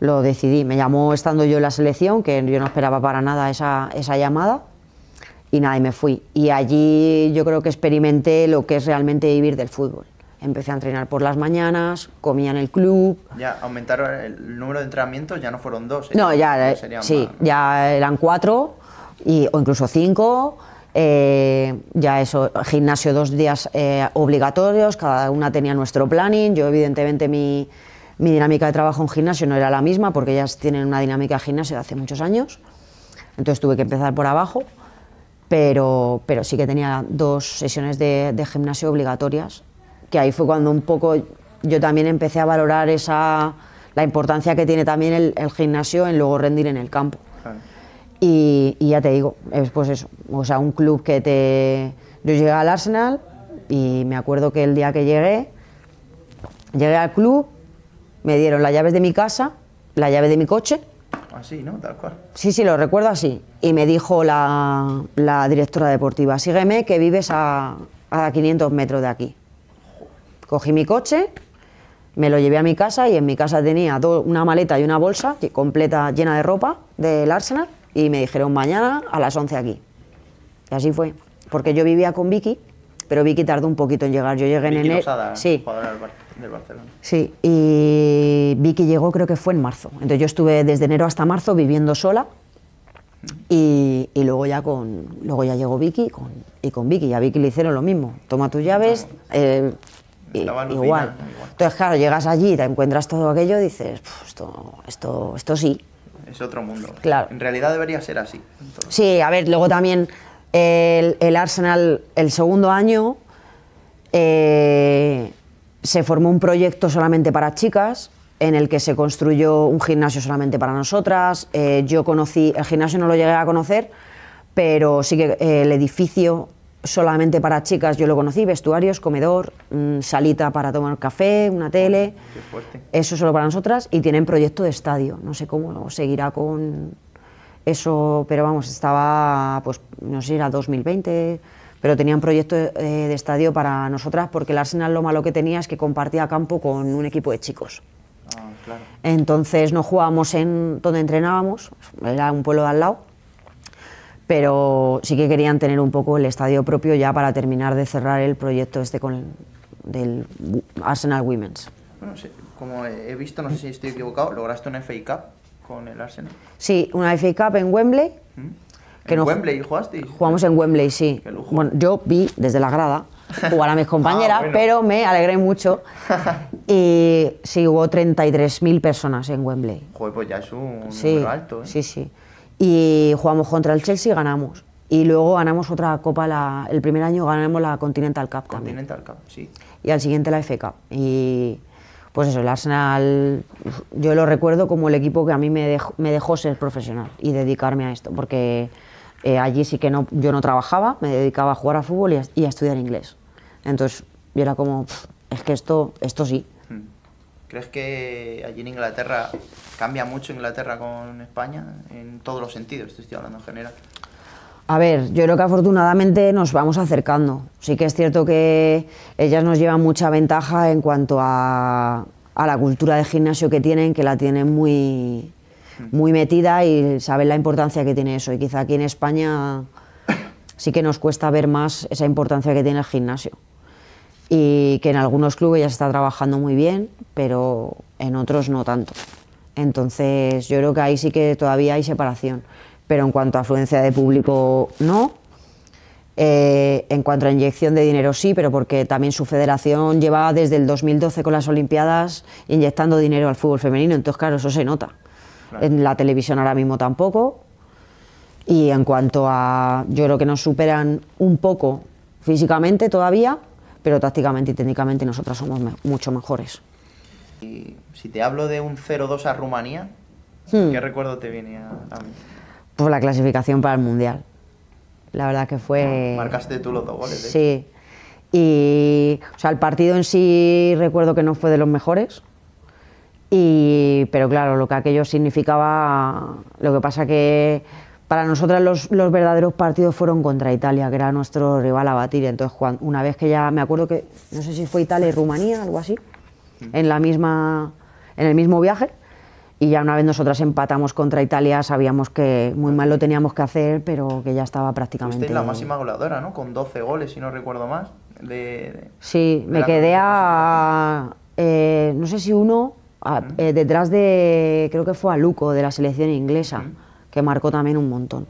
lo decidí. Me llamó estando yo en la selección, que yo no esperaba para nada esa, esa llamada. Y nada, y me fui. Y allí yo creo que experimenté lo que es realmente vivir del fútbol empecé a entrenar por las mañanas, comía en el club. Ya aumentaron el número de entrenamientos, ya no fueron dos. ¿eh? No, ya, eh, sí, ya eran cuatro y, o incluso cinco. Eh, ya eso, gimnasio dos días eh, obligatorios, cada una tenía nuestro planning, yo evidentemente mi, mi, dinámica de trabajo en gimnasio no era la misma porque ellas tienen una dinámica de gimnasio de hace muchos años, entonces tuve que empezar por abajo, pero, pero sí que tenía dos sesiones de, gimnasio obligatorias, que ahí fue cuando un poco yo también empecé a valorar esa, la importancia que tiene también el gimnasio en luego rendir en el campo. Y, ya te digo, es pues eso, o sea, un club que te... Yo llegué al Arsenal y me acuerdo que el día que llegué, llegué al club, me dieron las llaves de mi casa, la llave de mi coche. Así, ¿no? Tal cual. Sí, sí, lo recuerdo así. Y me dijo la, directora deportiva, sígueme que vives a, 500 metros de aquí. Cogí mi coche, me lo llevé a mi casa y en mi casa tenía una maleta y una bolsa completa llena de ropa del Arsenal y me dijeron mañana a las 11 aquí. Y así fue, porque yo vivía con Vicky, pero Vicky tardó un poquito en llegar. Yo llegué en enero. sí. Barcelona. Sí, y Vicky llegó creo que fue en marzo. Entonces yo estuve desde enero hasta marzo viviendo sola. Y, luego ya con luego ya llegó Vicky y con Vicky y a Vicky le hicieron lo mismo toma tus llaves eh, igual. entonces claro llegas allí te encuentras todo aquello y dices esto esto esto sí es otro mundo. Claro. En realidad debería ser así. Sí, a ver, luego también el, Arsenal, el segundo año, eh, se formó un proyecto solamente para chicas en el que se construyó un gimnasio solamente para nosotras. Eh, yo conocí, el gimnasio no lo llegué a conocer, pero sí que eh, el edificio solamente para chicas, yo lo conocí, vestuarios, comedor, mm, salita para tomar café, una tele. Eso solo para nosotras y tienen proyecto de estadio. No sé cómo seguirá con eso, pero vamos, estaba, pues no sé, era 2020, pero tenían proyecto eh, de, estadio para nosotras porque el Arsenal lo malo que tenía es que compartía campo con un equipo de chicos. Ah, claro. Entonces no jugábamos en donde entrenábamos, era un pueblo de al lado pero sí que querían tener un poco el estadio propio ya para terminar de cerrar el proyecto este con el, del Arsenal Women's. Bueno, como he visto, no sé si estoy equivocado, lograste una FA Cup con el Arsenal. Sí, una FA Cup en Wembley. ¿Mm? ¿En Wembley jugaste. Jugamos en Wembley, sí. Bueno, yo vi desde la grada jugar a mis ah, compañeras, pero me alegré mucho. Y sí, hubo 33.000 personas en Wembley. Joder, pues ya es un número alto. ¿eh? Sí, sí y jugamos contra el Chelsea y ganamos. Y luego ganamos otra copa, el primer año ganamos la Continental Cup también Continental Cup, sí. Y al siguiente la FA Y pues eso, el Arsenal, yo lo recuerdo como el equipo que a mí me dejó, me dejó ser profesional y dedicarme a esto, porque eh, allí sí que no, yo no trabajaba, me dedicaba a jugar a fútbol y a, estudiar inglés. Entonces yo era como, es que esto, esto sí, ¿Crees que allí en Inglaterra cambia mucho Inglaterra con España en todos los sentidos? estoy hablando en general. A ver, yo creo que afortunadamente nos vamos acercando. Sí que es cierto que ellas nos llevan mucha ventaja en cuanto a, a la cultura de gimnasio que tienen, que la tienen muy, mm. muy metida y saben la importancia que tiene eso. Y quizá aquí en España sí que nos cuesta ver más esa importancia que tiene el gimnasio y que en algunos clubes ya se está trabajando muy bien, pero en otros no tanto. Entonces yo creo que ahí sí que todavía hay separación, pero en cuanto a afluencia de público no. Eh, en cuanto a inyección de dinero sí, pero porque también su federación ...lleva desde el 2012 con las Olimpiadas inyectando dinero al fútbol femenino, entonces claro, eso se nota. En la televisión ahora mismo tampoco. Y en cuanto a, yo creo que nos superan un poco físicamente todavía, pero tácticamente y técnicamente nosotras somos mucho mejores. Y si te hablo de un 0-2 a Rumanía, ¿qué hmm. recuerdo te viene a, mí? Pues la clasificación para el Mundial. La verdad que fue... Ah, marcaste tú los dos goles. Sí. Y o sea, el partido en sí recuerdo que no fue de los mejores. Y, pero claro, lo que aquello significaba, lo que pasa que para nosotras los, verdaderos partidos fueron contra Italia, que era nuestro rival a batir. Entonces, una vez que ya me acuerdo que, no sé si fue Italia y Rumanía, algo así, en, la misma, en el mismo viaje, y ya una vez nosotras empatamos contra Italia, sabíamos que muy mal lo teníamos que hacer, pero que ya estaba prácticamente... es la máxima goleadora, ¿no? Con 12 goles, si no recuerdo más. De, sí, me quedé a... Eh, no sé si uno, eh, detrás de... Creo que fue a Luco, de la selección inglesa que marcó también un montón.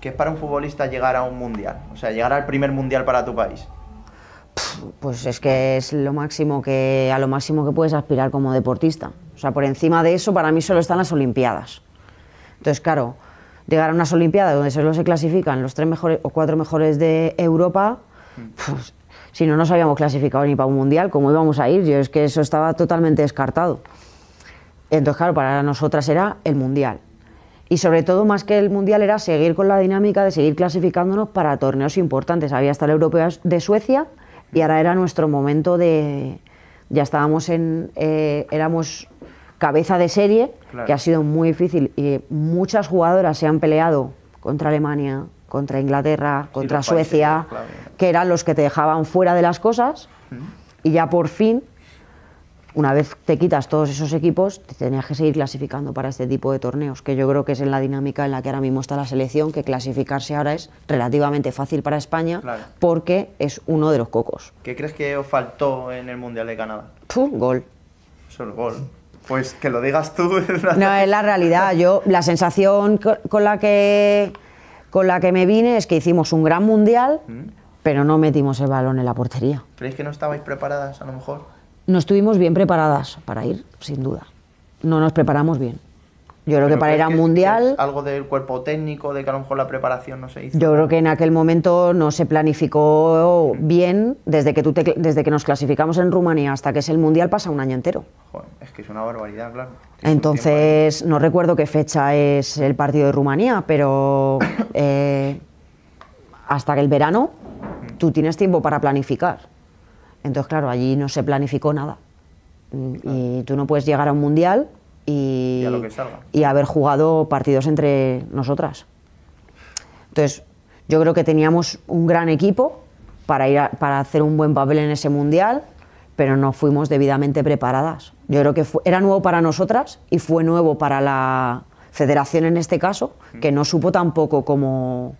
¿Qué es para un futbolista llegar a un mundial? O sea, llegar al primer mundial para tu país. Pues es que es lo máximo que, a lo máximo que puedes aspirar como deportista. O sea, por encima de eso, para mí solo están las Olimpiadas. Entonces, claro, llegar a unas Olimpiadas donde solo se clasifican los tres mejores o cuatro mejores de Europa, mm. pues, si no nos habíamos clasificado ni para un mundial, ¿cómo íbamos a ir? Yo es que eso estaba totalmente descartado. Entonces, claro, para nosotras era el mundial. Y sobre todo, más que el Mundial, era seguir con la dinámica de seguir clasificándonos para torneos importantes. Había hasta el Europeo de Suecia y ahora era nuestro momento de... Ya estábamos en... Eh, éramos cabeza de serie, que ha sido muy difícil. Y muchas jugadoras se han peleado contra Alemania, contra Inglaterra, contra Suecia, que eran los que te dejaban fuera de las cosas. Mm. Y ya por fin una vez te quitas todos esos equipos, te tenías que seguir clasificando para este tipo de torneos, que yo creo que es en la dinámica en la que ahora mismo está la selección, que clasificarse ahora es relativamente fácil para España porque es uno de los cocos. ¿Qué crees que os faltó en el Mundial de Canadá? Pum, gol. Solo gol. Pues que lo digas tú. no, es la realidad. Yo, la sensación con la que, con la que me vine es que hicimos un gran Mundial, mm. pero no metimos el balón en la portería. ¿Creéis que no estabais preparadas a lo mejor? no estuvimos bien preparadas para ir, sin duda. No nos preparamos bien. Yo creo que para ir a mundial. Algo del cuerpo técnico, de que a lo mejor la preparación no se hizo. Yo creo que en aquel momento no se planificó bien. Desde que, tú desde que nos clasificamos en Rumanía hasta que es el mundial pasa un año entero. es que es una barbaridad, claro. Entonces, no recuerdo qué fecha es el partido de Rumanía, pero eh, hasta que el verano tú tienes tiempo para planificar. Entonces, claro, allí no se planificó nada. Mm, y tú no puedes llegar a un mundial y, haber jugado partidos entre nosotras. Entonces, yo creo que teníamos un gran equipo para, ir para hacer un buen papel en ese mundial, pero no fuimos debidamente preparadas. Yo creo que era nuevo para nosotras y fue nuevo para la federación en este caso, que mm. no supo tampoco cómo,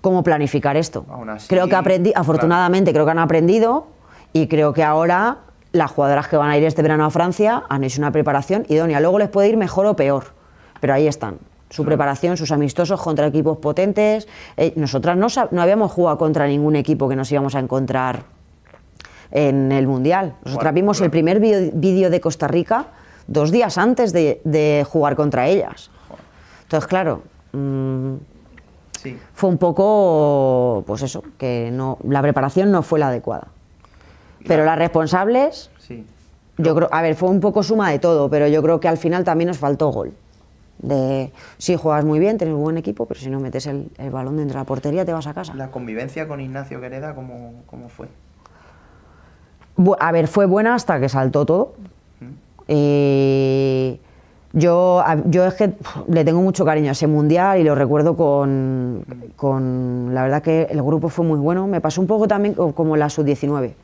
cómo planificar esto. creo que aprendí, afortunadamente, creo que han aprendido y creo que ahora las jugadoras que van a ir este verano a Francia han hecho una preparación idónea. Luego les puede ir mejor o peor, pero ahí están. Su preparación, sus amistosos contra equipos potentes. Eh, nosotras no, habíamos jugado contra ningún equipo que nos íbamos a encontrar en el Mundial. Nosotras vimos el primer vídeo de Costa Rica dos días antes de, jugar contra ellas. Entonces, claro, mm, fue un poco, pues eso, que no, la preparación no fue la adecuada. Pero las responsables, yo creo, a ver, fue un poco suma de todo, pero yo creo que al final también nos faltó gol. De si juegas muy bien, tienes un buen equipo, pero si no metes el, balón dentro de la portería, te vas a casa. ¿La convivencia con Ignacio Quereda cómo, cómo fue? a ver, fue buena hasta que saltó todo. Eh, yo, yo es que le tengo mucho cariño a ese mundial y lo recuerdo con, con, La verdad que el grupo fue muy bueno. Me pasó un poco también como la sub-19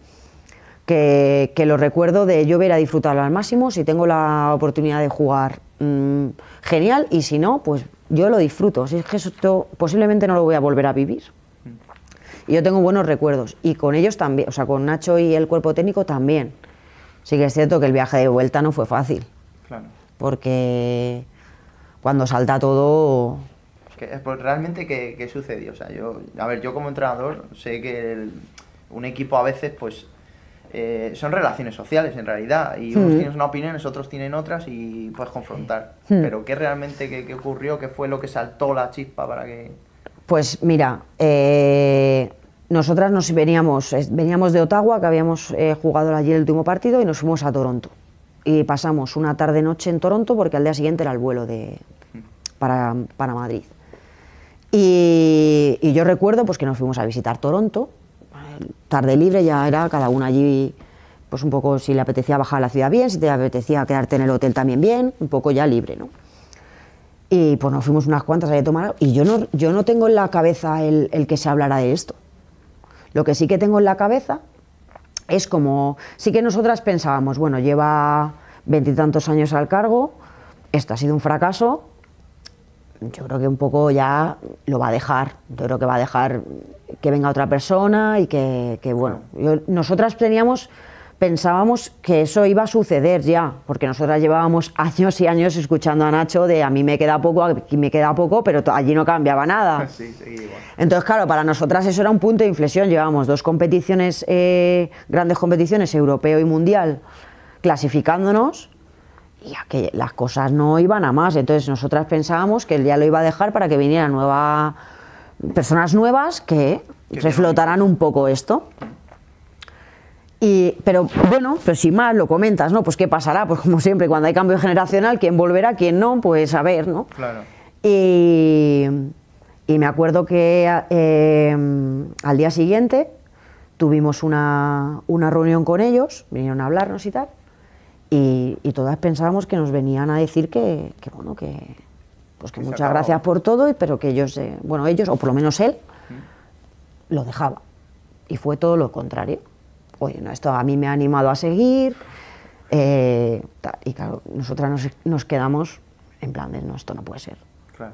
que, lo recuerdo de yo ver a disfrutarlo al máximo, si tengo la oportunidad de jugar, mm, genial, y si no, pues yo lo disfruto, si es que esto posiblemente no lo voy a volver a vivir. Y mm. yo tengo buenos recuerdos, y con ellos también, o sea, con Nacho y el cuerpo técnico también. Sí que es cierto que el viaje de vuelta no fue fácil. Claro. Porque cuando salta todo... pues realmente, ¿qué, sucedió? O sea, yo, a ver, yo como entrenador sé que un equipo a veces pues eh, son relaciones sociales en realidad, y unos hmm. tienen una opinión, otros tienen otras, y puedes confrontar. Hmm. Pero ¿qué realmente qué, ocurrió? ¿Qué fue lo que saltó la chispa para que...? Pues mira, eh, nosotras nos veníamos, veníamos de Ottawa, que habíamos eh, jugado allí el último partido, y nos fuimos a Toronto. Y pasamos una tarde-noche en Toronto porque al día siguiente era el vuelo de, hmm. para, para Madrid. Y, y, yo recuerdo pues, que nos fuimos a visitar Toronto tarde libre, ya era cada uno allí, pues un poco si le apetecía bajar a la ciudad bien, si te apetecía quedarte en el hotel también bien, un poco ya libre, ¿no? Y pues nos fuimos unas cuantas a tomar y yo no, yo no tengo en la cabeza el, el que se hablara de esto. Lo que sí que tengo en la cabeza es como, sí que nosotras pensábamos, bueno, lleva veintitantos años al cargo, esto ha sido un fracaso, yo creo que un poco ya lo va a dejar. Yo creo que va a dejar que venga otra persona y que, bueno, nosotras teníamos, pensábamos que eso iba a suceder ya, porque nosotras llevábamos años y años escuchando a Nacho de a mí me queda poco, aquí me queda poco, pero allí no cambiaba nada. Entonces, claro, para nosotras eso era un punto de inflexión. Llevábamos dos competiciones, eh, grandes competiciones, europeo y mundial, clasificándonos y que las cosas no iban a más. Entonces nosotras pensábamos que él ya lo iba a dejar para que vinieran nuevas personas nuevas que reflotaran un poco esto. pero bueno, pero si más lo comentas, ¿no? Pues qué pasará, pues como siempre, cuando hay cambio generacional, quién volverá, quién no, pues a ver, ¿no? Claro. Y, y me acuerdo que eh, al día siguiente tuvimos una, una reunión con ellos, vinieron a hablarnos y tal. Y, todas pensábamos que nos venían a decir que, bueno, que, pues que muchas gracias por todo, pero que ellos, eh, bueno, ellos, o por lo menos él, lo dejaba. Y fue todo lo contrario. Oye, no, esto a mí me ha animado a seguir. Eh, y claro, nosotras nos, quedamos en plan de, no, esto no puede ser. Claro.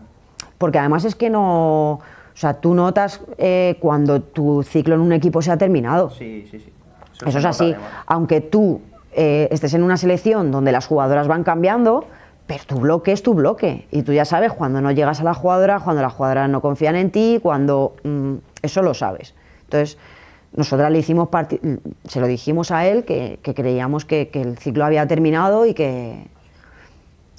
Porque además es que no... O sea, tú notas eh, cuando tu ciclo en un equipo se ha terminado. Sí, sí, sí. Eso, es así. Aunque tú eh, estés en una selección donde las jugadoras van cambiando, pero tu bloque es tu bloque. Y tú ya sabes cuando no llegas a la jugadora, cuando las jugadoras no confían en ti, cuando. Mm, eso lo sabes. Entonces, nosotras le hicimos se lo dijimos a él que, creíamos que, el ciclo había terminado y que.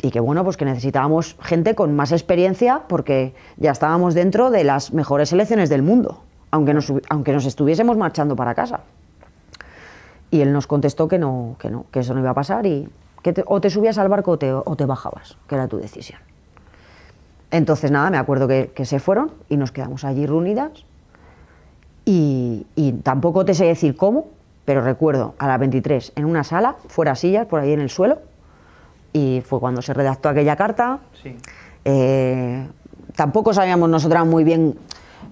Y que bueno, pues que necesitábamos gente con más experiencia porque ya estábamos dentro de las mejores selecciones del mundo, aunque aunque nos estuviésemos marchando para casa. Y él nos contestó que no, que no, que eso no iba a pasar y que o te subías al barco o te, bajabas, que era tu decisión. Entonces, nada, me acuerdo que, se fueron y nos quedamos allí reunidas. Y, tampoco te sé decir cómo, pero recuerdo a las 23 en una sala, fuera sillas, por ahí en el suelo. Y fue cuando se redactó aquella carta. Sí. Eh, tampoco sabíamos nosotras muy bien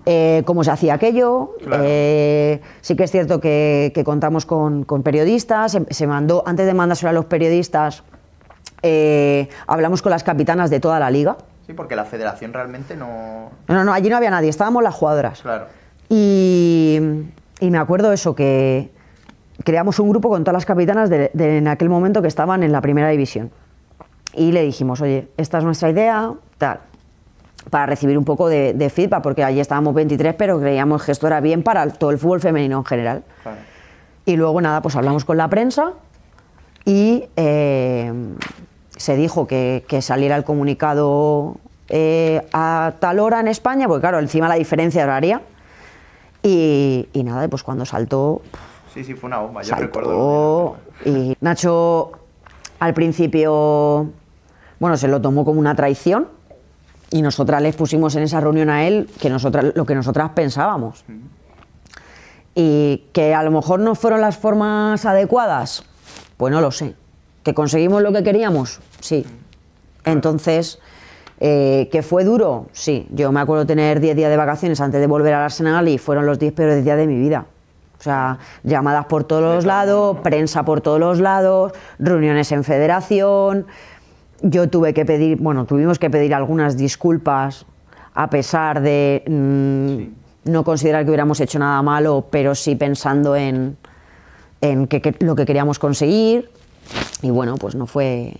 eh, cómo se hacía aquello. Eh, sí que es cierto que, contamos con, periodistas, se, mandó, antes de mandárselo a los periodistas, eh, hablamos con las capitanas de toda la liga. Sí, porque la federación realmente no... No, no, allí no había nadie, estábamos las jugadoras. Claro. Y, me acuerdo eso, que creamos un grupo con todas las capitanas en aquel momento que estaban en la primera división. Y le dijimos, oye, esta es nuestra idea, tal para recibir un poco de, feedback, porque allí estábamos 23, pero creíamos que esto era bien para todo el fútbol femenino en general. Y luego, nada, pues hablamos con la prensa y eh, se dijo que, que, saliera el comunicado eh, a tal hora en España, porque claro, encima la diferencia horaria. Y, y nada, pues cuando saltó... Sí, sí, fue una bomba, yo recuerdo. Y Nacho al principio, bueno, se lo tomó como una traición y nosotras les pusimos en esa reunión a él que lo que nosotras pensábamos. Y que a lo mejor no fueron las formas adecuadas, pues no lo sé. ¿Que conseguimos lo que queríamos? Sí. Entonces, eh, ¿que fue duro? Sí. Yo me acuerdo tener 10 días de vacaciones antes de volver al Arsenal y fueron los 10 peores días de mi vida. O sea, llamadas por todos los lados, prensa por todos los lados, reuniones en federación yo tuve que pedir, bueno, tuvimos que pedir algunas disculpas a pesar de mm, no considerar que hubiéramos hecho nada malo, pero sí pensando en, lo que queríamos conseguir. Y bueno, pues no fue.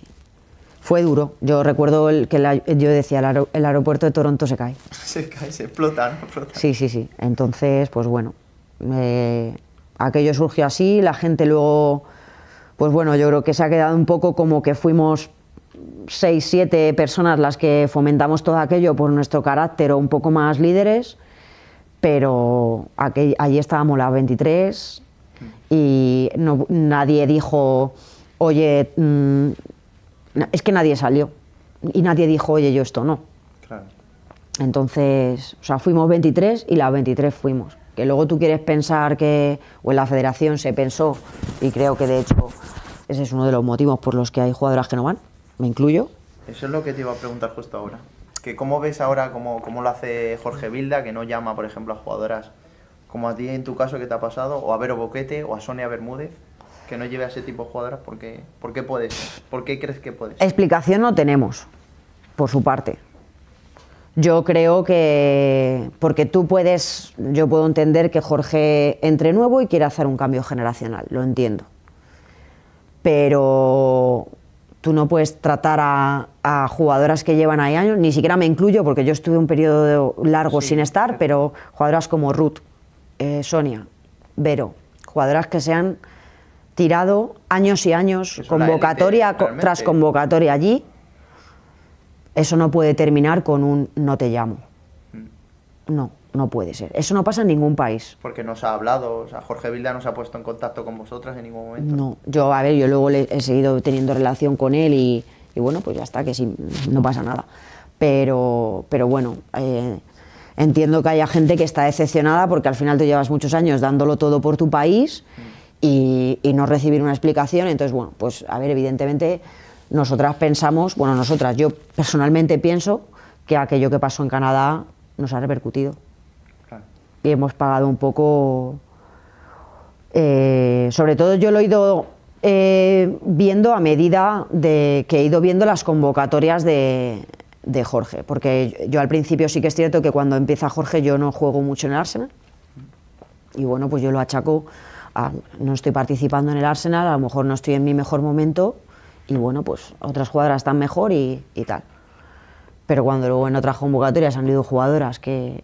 Fue duro. Yo recuerdo el, que yo decía, el, aeropuerto de Toronto se cae. Se cae, se explota, ¿no? Sí, sí, sí. Entonces, pues bueno, eh, aquello surgió así, la gente luego, pues bueno, yo creo que se ha quedado un poco como que fuimos seis, siete personas las que fomentamos todo aquello por nuestro carácter o un poco más líderes, pero allí estábamos las 23 y nadie dijo, oye, mm, es que nadie salió y nadie dijo, oye, yo esto no. Entonces, o sea, fuimos 23 y las 23 fuimos. Que luego tú quieres pensar que, o en la federación se pensó, y creo que de hecho ese es uno de los motivos por los que hay jugadoras que no van, me incluyo. Eso es lo que te iba a preguntar justo ahora. Que ¿Cómo ves ahora cómo, cómo lo hace Jorge Bilda que no llama, por ejemplo, a jugadoras como a ti en tu caso que te ha pasado, o a Vero Boquete o a Sonia Bermúdez? Que no lleve a ese tipo de jugadoras, ¿por qué, por ¿Por qué crees que puede Explicación no tenemos, por su parte. Yo creo que, porque tú puedes, yo puedo entender que Jorge entre nuevo y quiere hacer un cambio generacional, lo entiendo. Pero tú no puedes tratar a, jugadoras que llevan ahí años, ni siquiera me incluyo porque yo estuve un periodo largo sin estar, pero jugadoras como Ruth, eh, Sonia, Vero, jugadoras que se han tirado años y años, convocatoria tras convocatoria allí. Eso no puede terminar con un no te llamo. Mm. No no puede ser. Eso no pasa en ningún país. Porque nos ha hablado, o sea, Jorge Vilda no se ha puesto en contacto con vosotras en ningún momento. No, yo, a ver, yo luego le he seguido teniendo relación con él y, bueno, pues ya está, que sí, no pasa nada. Pero, pero bueno, eh, entiendo que haya gente que está decepcionada porque al final te llevas muchos años dándolo todo por tu país mm. y no recibir una explicación. Entonces, bueno, pues a ver, evidentemente nosotras pensamos, bueno, nosotras, yo personalmente pienso que aquello que pasó en Canadá nos ha repercutido y hemos pagado un poco. Eh, sobre todo yo lo he ido eh, viendo a medida de que he ido viendo las convocatorias de, de, Jorge, porque yo al principio sí que es cierto que cuando empieza Jorge yo no juego mucho en el Arsenal y bueno, pues yo lo achaco a no estoy participando en el Arsenal, a lo mejor no estoy en mi mejor momento y bueno, pues otras jugadoras están mejor y, y tal. Pero cuando luego en otras convocatorias han ido jugadoras que,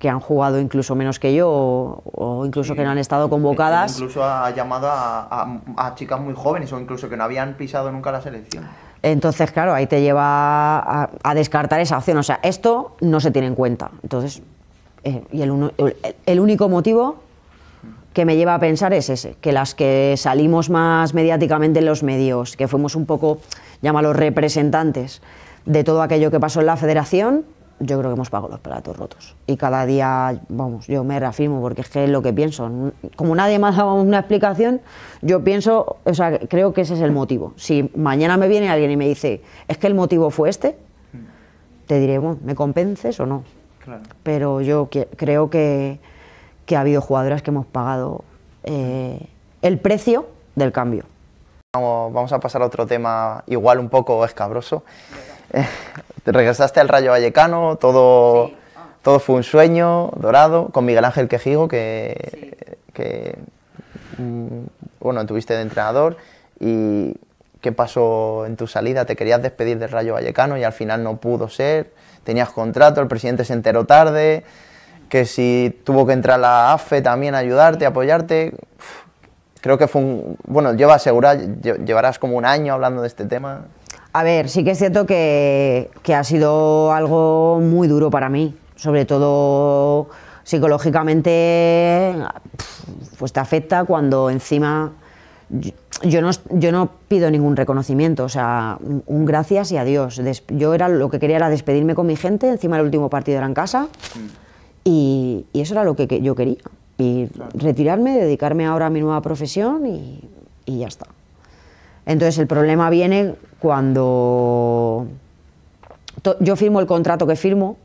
que han jugado incluso menos que yo o, incluso que no han estado convocadas. Incluso ha llamado a, chicas muy jóvenes o incluso que no habían pisado nunca la selección. Entonces, claro, ahí te lleva a, descartar esa opción. O sea, esto no se tiene en cuenta. Entonces, eh, y el, único motivo que me lleva a pensar es ese, que las que salimos más mediáticamente en los medios, que fuimos un poco, llámalo, representantes de todo aquello que pasó en la federación, yo creo que hemos pagado los platos rotos. Y cada día, vamos, yo me reafirmo porque es que es lo que pienso. Como nadie más dado una explicación, yo pienso, o sea, creo que ese es el motivo. Si mañana me viene alguien y me dice, es que el motivo fue este, te diré, bueno, ¿me compenses o no? Pero yo creo que, que, ha habido jugadoras que hemos pagado eh, el precio del cambio. vamos a pasar a otro tema igual un poco escabroso. te regresaste al Rayo Vallecano, todo, todo fue un sueño dorado, con Miguel Ángel Quejigo, que, mm, bueno, tuviste de entrenador. ¿Y qué pasó en tu salida? ¿Te querías despedir del Rayo Vallecano y al final no pudo ser? ¿Tenías contrato? ¿El presidente se enteró tarde? que si tuvo que entrar la AFE también a ayudarte, a apoyarte. Creo que fue un... Bueno, lleva asegurar, llevarás como un año hablando de este tema. A ver, sí que es cierto que, ha sido algo muy duro para mí, sobre todo psicológicamente, pues te afecta cuando encima yo no, yo no pido ningún reconocimiento, o sea, un, gracias y adiós. yo era lo que quería era despedirme con mi gente, encima el último partido era en casa, y, eso era lo que, yo quería. Y retirarme, dedicarme ahora a mi nueva profesión y ya está. Entonces el problema viene cuando yo firmo el contrato que firmo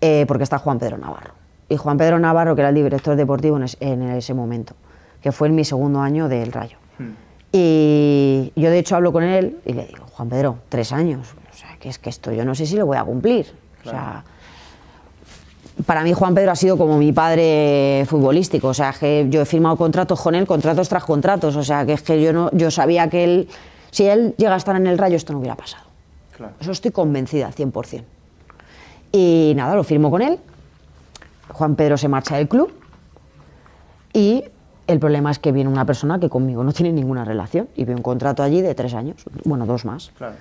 eh, porque está Juan Pedro Navarro. Y Juan Pedro Navarro, que era el director deportivo en, ese momento, que fue en mi segundo año del Rayo. Hmm. Y yo de hecho hablo con él y le digo, Juan Pedro, tres años, o sea, que es que esto yo no sé si lo voy a cumplir para mí Juan Pedro ha sido como mi padre futbolístico, o sea, que yo he firmado contratos con él, contratos tras contratos, o sea, que es que yo no yo sabía que él si él llega a estar en el Rayo esto no hubiera pasado. Claro. Eso estoy convencida 100%. Y nada, lo firmo con él. Juan Pedro se marcha del club y el problema es que viene una persona que conmigo no tiene ninguna relación y ve un contrato allí de tres años, bueno, dos más. Claro.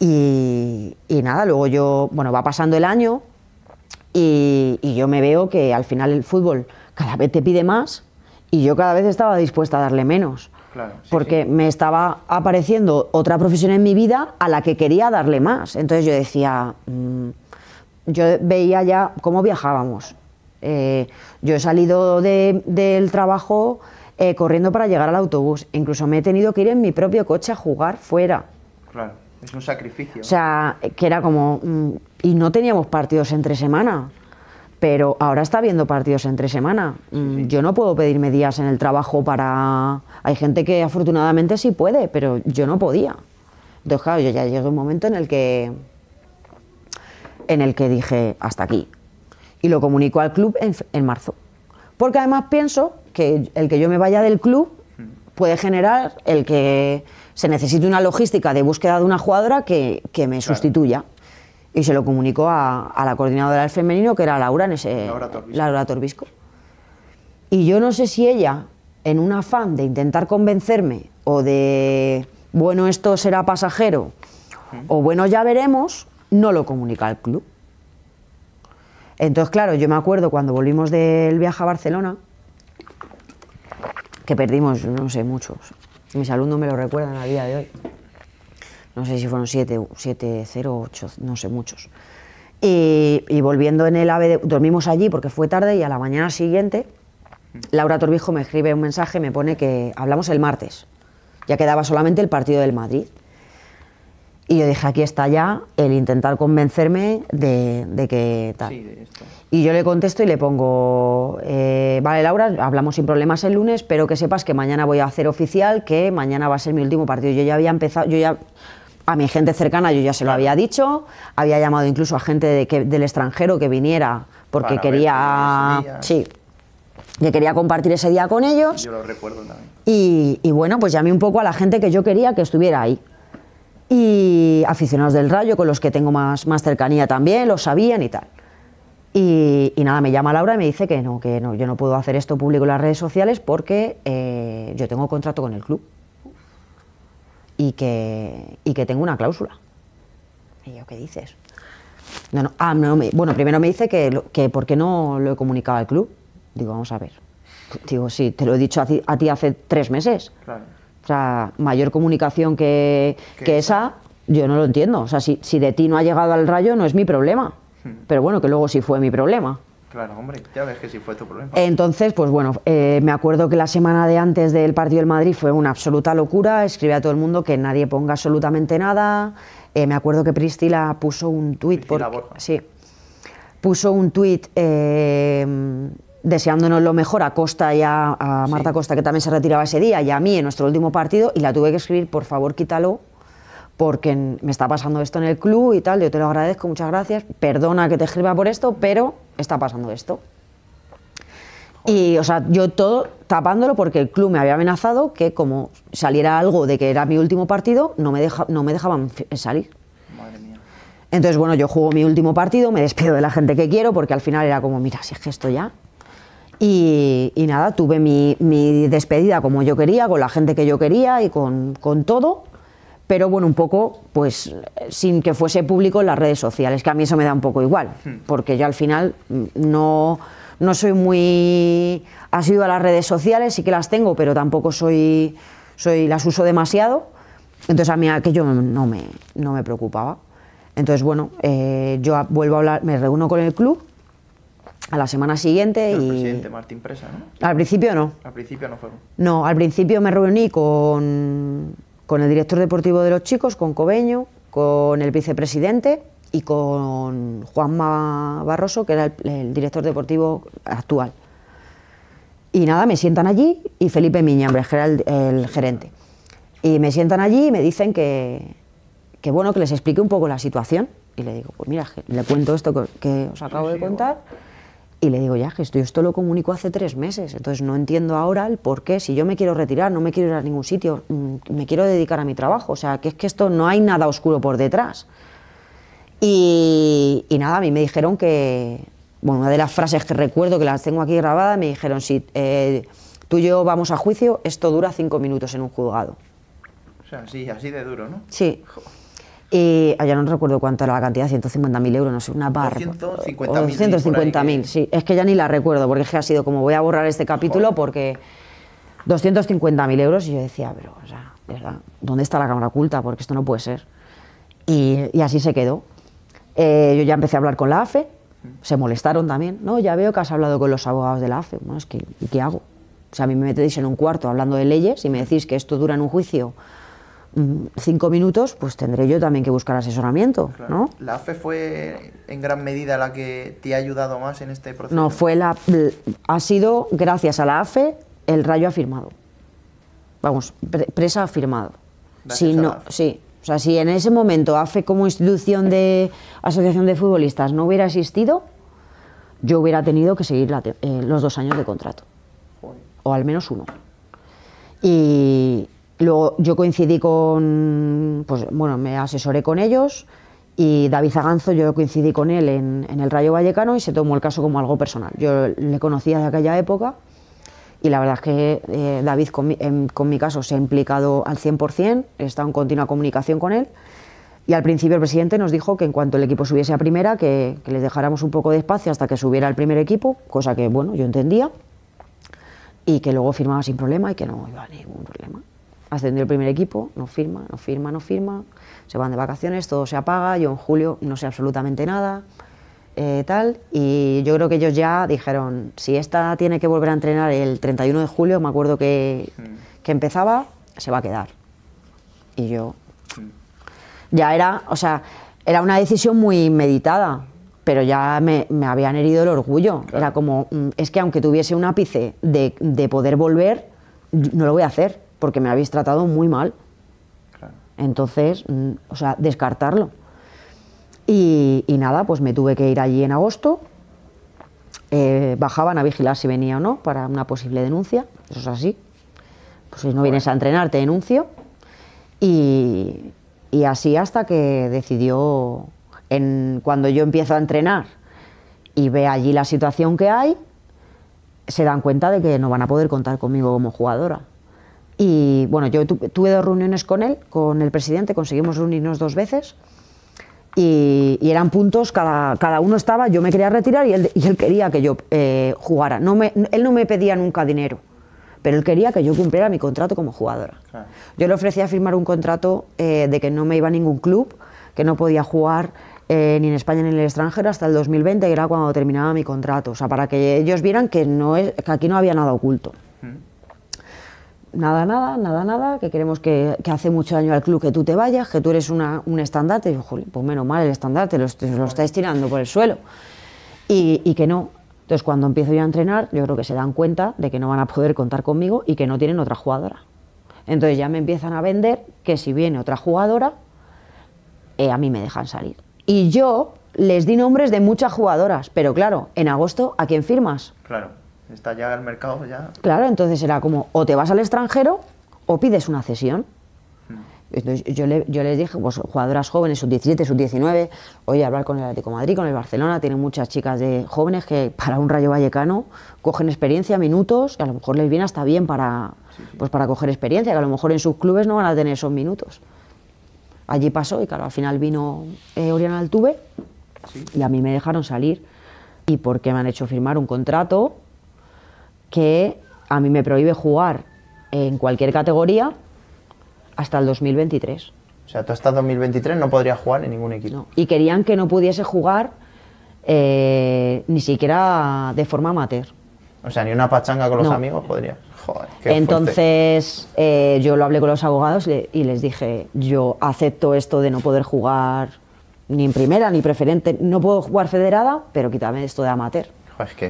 Y, y nada, luego yo, bueno, va pasando el año, y, yo me veo que al final el fútbol cada vez te pide más y yo cada vez estaba dispuesta a darle menos. porque me estaba apareciendo otra profesión en mi vida a la que quería darle más. Entonces yo decía, mm, yo veía ya cómo viajábamos. Eh, yo he salido del trabajo eh, corriendo para llegar al autobús. Incluso me he tenido que ir en mi propio coche a jugar fuera. Claro. Es un sacrificio. O sea, que era como... Y no teníamos partidos entre semana, pero ahora está habiendo partidos entre semana. Mm, yo no puedo pedirme días en el trabajo para... Hay gente que afortunadamente sí puede, pero yo no podía. Entonces, claro, yo ya llegué a un momento en el que... En el que dije, hasta aquí. Y lo comunico al club en marzo. Porque además pienso que el que yo me vaya del club mm. puede generar el que se necesita una logística de búsqueda de una jugadora que, me sustituya. Y se lo comunicó a, la coordinadora del femenino, que era Laura, en ese, Laura Y yo no sé si ella, en un afán de intentar convencerme o de, bueno, esto será pasajero, o bueno, ya veremos, no lo comunica al club. Entonces, claro, yo me acuerdo cuando volvimos del viaje a Barcelona, que perdimos, no sé, muchos, mis alumnos me lo recuerdan a día de hoy. No sé si fueron 7, 7, 0, 8, no sé, muchos. Y, volviendo en el AVE, dormimos allí porque fue tarde y a la mañana siguiente Laura Torbijo me escribe un mensaje, me pone que hablamos el martes, ya quedaba solamente el partido del Madrid. Y yo dije, aquí está ya el intentar convencerme de, de que tal. Sí, de esto. Y yo le contesto y le pongo, eh, vale Laura, hablamos sin problemas el lunes, pero que sepas que mañana voy a hacer oficial, que mañana va a ser mi último partido. Yo ya había empezado, yo ya a mi gente cercana yo ya se lo había dicho, había llamado incluso a gente de que, del extranjero que viniera porque quería, sí, que quería compartir ese día con ellos. Yo lo recuerdo también. Y, y bueno, pues llamé un poco a la gente que yo quería que estuviera ahí y aficionados del Rayo con los que tengo más, más cercanía también, lo sabían y tal. Y, nada, me llama Laura y me dice que no, que no, yo no puedo hacer esto público en las redes sociales porque eh, yo tengo contrato con el club y que, y que tengo una cláusula. Y yo, ¿qué dices? No, no, ah, no, bueno, primero me dice que, que por qué no lo he comunicado al club. Digo, vamos a ver. Digo, sí, te lo he dicho a ti, hace tres meses. Claro. O sea, mayor comunicación que, que esa, yo no lo entiendo. O sea, si, si de ti no ha llegado al rayo, no es mi problema. Hmm. Pero bueno, que luego sí fue mi problema. Claro, hombre, ya ves que sí fue tu problema. Entonces, pues bueno, eh, me acuerdo que la semana de antes del partido del Madrid fue una absoluta locura. Escribí a todo el mundo que nadie ponga absolutamente nada. Eh, me acuerdo que Pristila puso un tuit. Sí. Puso un tweet eh, deseándonos lo mejor a Costa y a, Marta Costa, que también se retiraba ese día, y a mí en nuestro último partido, y la tuve que escribir, por favor, quítalo, porque me está pasando esto en el club y tal, yo te lo agradezco, muchas gracias, perdona que te escriba por esto, pero está pasando esto. Y, o sea, yo todo tapándolo porque el club me había amenazado que como saliera algo de que era mi último partido, no me, dejaban eh, salir. Entonces, bueno, yo juego mi último partido, me despido de la gente que quiero porque al final era como, mira, si es esto ya... Y, nada, tuve mi, despedida como yo quería, con la gente que yo quería y con, con todo pero bueno, un poco, pues sin que fuese público en las redes sociales, que a mí eso me da un poco igual, hmm. porque yo al final mm, no, no soy muy asiduo a las redes sociales, sí que las tengo, pero tampoco soy, soy las uso demasiado, entonces a mí aquello no me, no me preocupaba. Entonces, bueno, eh, yo vuelvo a hablar, me reúno con el club a la semana siguiente el presidente Martín Presa, ¿no? Al principio no. Al principio no fueron. No, al principio me reuní con con el director deportivo de los chicos, con Cobeño, con el vicepresidente y con Juan Barroso, que era el, director deportivo actual. Y nada, me sientan allí y Felipe miñambre que era el, gerente. Y me sientan allí y me dicen que, que, bueno, que les explique un poco la situación. Y le digo, pues mira, le cuento esto que, que os acabo de contar. Y le digo, ya, que esto, esto lo comunico hace tres meses, entonces no entiendo ahora el por qué, si yo me quiero retirar, no me quiero ir a ningún sitio, mm, me quiero dedicar a mi trabajo, o sea, que es que esto no hay nada oscuro por detrás. Y, nada, a mí me dijeron que, bueno, una de las frases que recuerdo, que las tengo aquí grabadas, me dijeron, si eh, tú y yo vamos a juicio, esto dura cinco minutos en un juzgado. O sea, sí así de duro, ¿no? Sí. Eh, ya no recuerdo cuánto era la cantidad, 150.000 euros, no sé, una barra. 250.000 ¿eh? sí. Es que ya ni la recuerdo, porque es que ha sido como voy a borrar este capítulo porque 250.000 euros y yo decía, pero, o sea, ¿dónde está la cámara oculta? Porque esto no puede ser. Y, así se quedó. Eh, yo ya empecé a hablar con la AFE, se molestaron también. No, ya veo que has hablado con los abogados de la AFE. Bueno, es que, ¿y qué hago? O sea, a mí me metéis en un cuarto hablando de leyes y me decís que esto dura en un juicio cinco minutos, pues tendré yo también que buscar asesoramiento. ¿no? ¿La AFE fue en gran medida la que te ha ayudado más en este proceso? No, fue la, ha sido, gracias a la AFE, el rayo ha firmado. Vamos, presa afirmado. si e. sí. O sea, si en ese momento AFE como institución de asociación de futbolistas no hubiera existido, yo hubiera tenido que seguir eh, los dos años de contrato. O al menos uno. Y, Luego yo coincidí con, pues bueno, me asesoré con ellos y David Aganzo, yo coincidí con él en, el Rayo Vallecano y se tomó el caso como algo personal. Yo le conocía de aquella época y la verdad es que eh, David con mi, caso se ha implicado al 100%, he estado en continua comunicación con él y al principio el presidente nos dijo que en cuanto el equipo subiese a primera que, les dejáramos un poco de espacio hasta que subiera el primer equipo, cosa que bueno, yo entendía y que luego firmaba sin problema y que no iba a ningún problema ascendió el primer equipo, no firma, no firma, no firma, se van de vacaciones, todo se apaga, yo en julio no sé absolutamente nada, eh, tal, y yo creo que ellos ya dijeron, si esta tiene que volver a entrenar el 31 de julio, me acuerdo que, mm. que empezaba, se va a quedar. Y yo, mm. ya era, o sea, era una decisión muy meditada, pero ya me, me habían herido el orgullo. Era como, mm, es que aunque tuviese un ápice de, de poder volver, no lo voy a hacer porque me habéis tratado muy mal. Entonces, mm, o sea, descartarlo. Y, nada, pues me tuve que ir allí en agosto. Eh, bajaban a vigilar si venía o no para una posible denuncia. Eso es así. Pues si no vienes a entrenar, te denuncio. Y, así hasta que decidió, cuando yo empiezo a entrenar y ve allí la situación que hay, se dan cuenta de que no van a poder contar conmigo como jugadora. Y bueno, yo tuve dos reuniones con él, con el presidente, conseguimos reunirnos dos veces. Y, eran puntos, cada, cada, uno estaba, yo me quería retirar y él, quería que yo eh, jugara. No me, él no me pedía nunca dinero, pero él quería que yo cumpliera mi contrato como jugadora. Yo le ofrecía firmar un contrato eh, de que no me iba a ningún club, que no podía jugar eh, ni en España ni en el extranjero hasta el 2020, que era cuando terminaba mi contrato, o sea, para que ellos vieran que, no es, que aquí no había nada oculto. Mm nada, nada, nada, nada, que queremos que, hace mucho daño al club que tú te vayas, que tú eres un estandarte. Y yo, pues menos mal el estandarte, lo, lo estáis tirando por el suelo. Y, que no. Entonces, cuando empiezo yo a entrenar, yo creo que se dan cuenta de que no van a poder contar conmigo y que no tienen otra jugadora. Entonces ya me empiezan a vender que si viene otra jugadora, eh, a mí me dejan salir. Y yo les di nombres de muchas jugadoras, pero claro, en agosto, ¿a quién firmas? Claro está ya el mercado ya. Claro, entonces era como o te vas al extranjero o pides una cesión. Mm. yo, les dije, pues jugadoras jóvenes, sub-17, sub-19, oye, hablar con el Atlético de Madrid, con el Barcelona, tienen muchas chicas de jóvenes que para un Rayo Vallecano cogen experiencia, minutos, que a lo mejor les viene hasta bien para, Pues para coger experiencia, que a lo mejor en sus clubes no van a tener esos minutos. Allí pasó y claro, al final vino eh, Oriana Altuve y a mí me dejaron salir y porque me han hecho firmar un contrato que a mí me prohíbe jugar en cualquier categoría hasta el 2023. O sea, tú hasta 2023 no podrías jugar en ningún equipo. Y querían que no pudiese jugar eh, ni siquiera de forma amateur. O sea, ni una pachanga con los amigos podría. Joder, Entonces eh, yo lo hablé con los abogados y les dije, yo acepto esto de no poder jugar ni en primera ni preferente, no puedo jugar federada, pero quítame esto de amateur